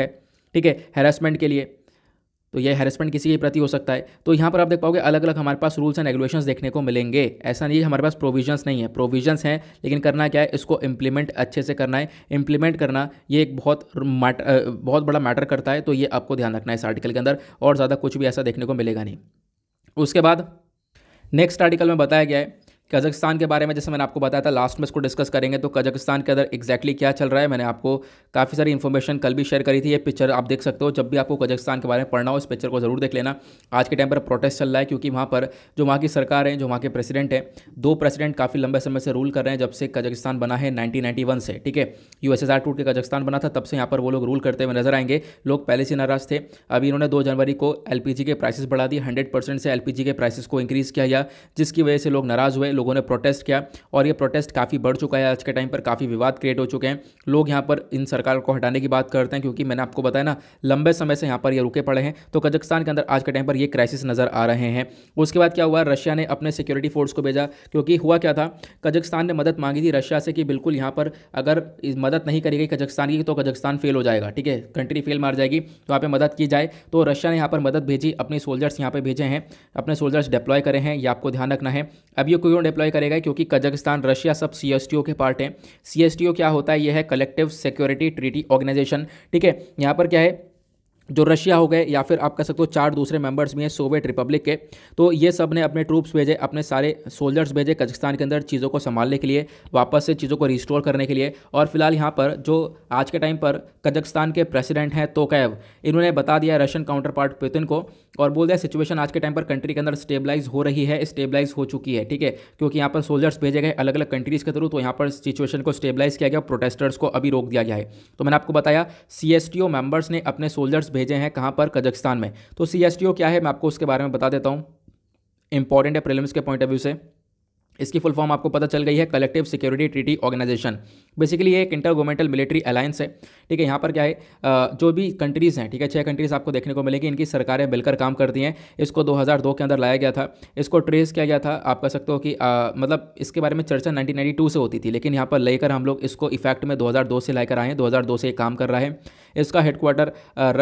है ठीक है हेरासमेंट के लिए तो यह हेरसमेंट किसी के प्रति हो सकता है तो यहाँ पर आप देख पाओगे अलग अलग हमारे पास रूल्स एंड रेगुलेशंस देखने को मिलेंगे ऐसा नहीं है हमारे पास प्रोविजंस नहीं है प्रोविजंस हैं लेकिन करना क्या है इसको इम्प्लीमेंट अच्छे से करना है इम्प्लीमेंट करना ये एक बहुत बहुत बड़ा मैटर करता है तो ये आपको ध्यान रखना है इस आर्टिकल के अंदर और ज़्यादा कुछ भी ऐसा देखने को मिलेगा नहीं उसके बाद नेक्स्ट आर्टिकल में बताया गया है कजाकिस्तान के बारे में जैसे मैंने आपको बताया था लास्ट में इसको डिस्कस करेंगे तो कजाकिस्तान के अंदर एक्जैक्टली क्या चल रहा है मैंने आपको काफ़ी सारी इन्फॉर्मेशन कल भी शेयर करी थी ये पिक्चर आप देख सकते हो जब भी आपको कजाकिस्तान के बारे में पढ़ना हो इस पिक्चर को ज़रूर देख लेना आज के टाइम पर प्रोटेस्ट चल रहा है क्योंकि वहाँ पर जो वहाँ की सरकार है जो वहाँ के प्रेसिडेंट हैं दो प्रेसिडेंट काफ़ी लंबे समय से रूल कर रहे हैं जब से कजाकिस्तान बना है नाइनटीन से ठीक है यू एस टूट के कजाकिस्तान बना था तब से यहाँ पर वो लोग रूल करते हुए नजर आएंगे लोग पहले से नाराज थे अभी इन्होंने दो जनवरी को एल के प्राइसेस बढ़ा दी हंड्रेड से एल के प्राइसेस को इंक्रीज़ किया गया जिसकी वजह से लोग नाराज हुए लोगों ने प्रोटेस्ट किया और ये प्रोटेस्ट काफ़ी बढ़ चुका है आज के टाइम पर काफ़ी विवाद क्रिएट हो चुके हैं लोग यहाँ पर इन सरकार को हटाने की बात करते हैं क्योंकि मैंने आपको बताया ना लंबे समय से यहाँ पर ये रुके पड़े हैं तो कजाकिस्तान के अंदर आज के टाइम पर ये क्राइसिस नज़र आ रहे हैं उसके बाद क्या हुआ रशिया ने अपने सिक्योरिटी फोर्स को भेजा क्योंकि हुआ क्या था कजाकिस्तान ने मदद मांगी थी रशिया से कि बिल्कुल यहाँ पर अगर मदद नहीं करी गई की तो कजाकिस्तान फेल हो जाएगा ठीक है कंट्री फेल मार जाएगी तो यहाँ पर मदद की जाए तो रशिया ने यहाँ पर मदद भेजी अपने सोल्जर्स यहाँ पर भेजे हैं अपने सोल्जर्स डिप्लॉय करे हैं ये आपको ध्यान रखना है अब ये कोई डिप्लॉय करेगा क्योंकि कजाकिस्तान रशिया सब सी के पार्ट हैं सी क्या होता है यह है कलेक्टिव सिक्योरिटी ट्रीटी ऑर्गेनाइजेशन ठीक है यहाँ पर क्या है जो रशिया हो गए या फिर आप कह सकते हो चार दूसरे मेंबर्स भी हैं सोवियत रिपब्लिक के तो ये सब ने अपने ट्रूप्स भेजे अपने सारे सोल्जर्स भेजे कजाकिस्तान के अंदर चीज़ों को संभालने के लिए वापस से चीज़ों को रिस्टोर करने के लिए और फिलहाल यहाँ पर जो आज के टाइम पर कजाकिस्तान के प्रेसिडेंट हैं तोकैव इन्होंने बता दिया रशियन काउंटर पार्ट पुतिन को और बोल दिया सिचुएशन आज के टाइम पर कंट्री के अंदर स्टेबलाइज हो रही है स्टेबलाइज हो चुकी है ठीक है क्योंकि यहाँ पर सोल्जर्स भेजे गए अलग अलग कंट्रीज़ के थ्रू तो यहाँ पर सिचुएशन को स्टेबलाइज किया गया प्रोटेस्टर्स को अभी रोक दिया गया है तो मैंने आपको बताया C S T O members ने अपने सोल्जर्स भेजे हैं कहाँ पर कजाकिस्तान में तो सी क्या है मैं आपको उसके बारे में बता देता हूँ इंपॉर्टेंट है प्रिलिम्स के पॉइंट ऑफ व्यू से इसकी फुल फॉर्म आपको पता चल गई है collective security treaty organization basically ये एक इंटर गवर्नमेंटल मिलिट्री अलायंस है ठीक है यहाँ पर क्या है जो भी कंट्रीज़ हैं ठीक है छः कंट्रीज़ आपको देखने को मिलेगी इनकी सरकारें मिलकर काम करती हैं इसको 2002 के अंदर लाया गया था इसको ट्रेस किया गया था आप कह सकते हो कि आ, मतलब इसके बारे में चर्चा 1992 से होती थी लेकिन यहाँ पर लेकर हम लोग इसको इफेक्ट में दो से लेकर आए हैं दो से काम कर रहा है इसका हेडक्वार्टर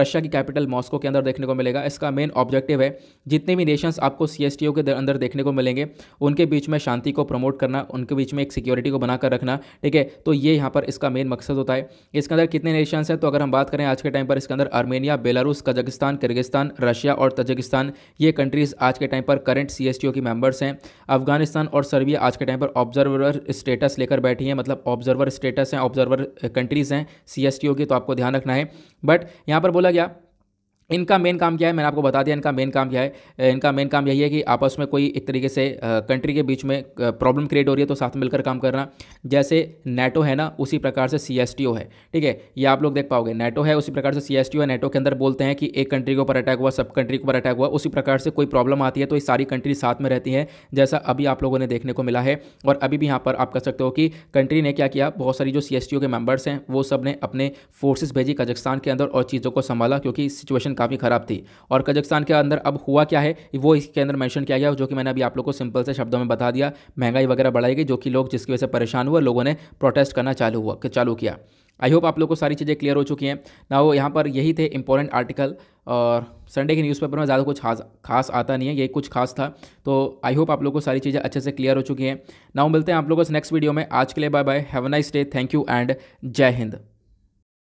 रशिया की कैपिटल मॉस्को के अंदर देखने को मिलेगा इसका मेन ऑब्जेक्टिव है जितने भी नेशंस आपको सी के अंदर देखने को मिलेंगे उनके बीच में शांति को प्रमोट करना उनके बीच में एक सिक्योरिटी को बनाकर रखना ठीक है तो ये यहाँ पर इसका मेन मकसद होता है इसके अंदर कितने नेशंस हैं तो अगर हम बात करें आज के टाइम पर इसके अंदर Armenia Belarus Kazakhstan Kyrgyzstan Russia और तजाकिस्तान ये कंट्रीज़ आज के टाइम पर करंट सी एस की मेम्बर्स हैं अफगानिस्तान और सर्बिया आज के टाइम पर ऑब्जर्वर स्टेटस लेकर बैठी हैं मतलब ऑब्जर्वर स्टेटस हैं ऑब्जर्वर कंट्रीज़ हैं सी की तो आपको ध्यान रखना है बट यहाँ पर बोला गया इनका मेन काम क्या है मैंने आपको बता दिया इनका मेन काम क्या है इनका मेन काम यही है कि आपस में कोई एक तरीके से कंट्री के बीच में प्रॉब्लम क्रिएट हो रही है तो साथ मिलकर काम करना जैसे नेटो है ना उसी प्रकार से सी है ठीक है ये आप लोग देख पाओगे नेटो है उसी प्रकार से सी है नेटो के अंदर बोलते हैं कि एक कंट्री के ऊपर अटैक हुआ सब कंट्री के ऊपर अटैक हुआ उसी प्रकार से कोई प्रॉब्लम आती है तो ये सारी कंट्री साथ में रहती है जैसा अभी आप लोगों ने देखने को मिला है और अभी भी यहाँ पर आप कह सकते हो कि कंट्री ने क्या किया बहुत सारी जो सी के मेम्बर्स हैं वो सब ने अपने फोर्सेज भेजी कजाकिस्तान के अंदर और चीज़ों को संभाला क्योंकि सिचुएशन काफ़ी ख़राब थी और कजकस्तान के अंदर अब हुआ क्या है वो इसके अंदर मैंशन किया गया जो कि मैंने अभी आप लोग को सिंपल से शब्दों में बता दिया महंगाई वगैरह बढ़ाई गई जो कि लोग जिसकी वजह से परेशान हुए लोगों ने प्रोटेस्ट करना चालू हुआ चालू किया आई होप आप लोग को सारी चीज़ें क्लियर हो चुकी हैं ना वो यहाँ पर यही थे इंपॉर्टेंट आर्टिकल और संडे के न्यूज़पेपर में ज़्यादा कुछ खास खास आता नहीं है ये कुछ खास था तो आई होप आप लोग को सारी चीज़ें अच्छे से क्लियर हो चुकी हैं नाउ मिलते हैं आप लोगों को नेक्स्ट वीडियो में आज के लिए bye bye have a nice day thank you and जय हिंद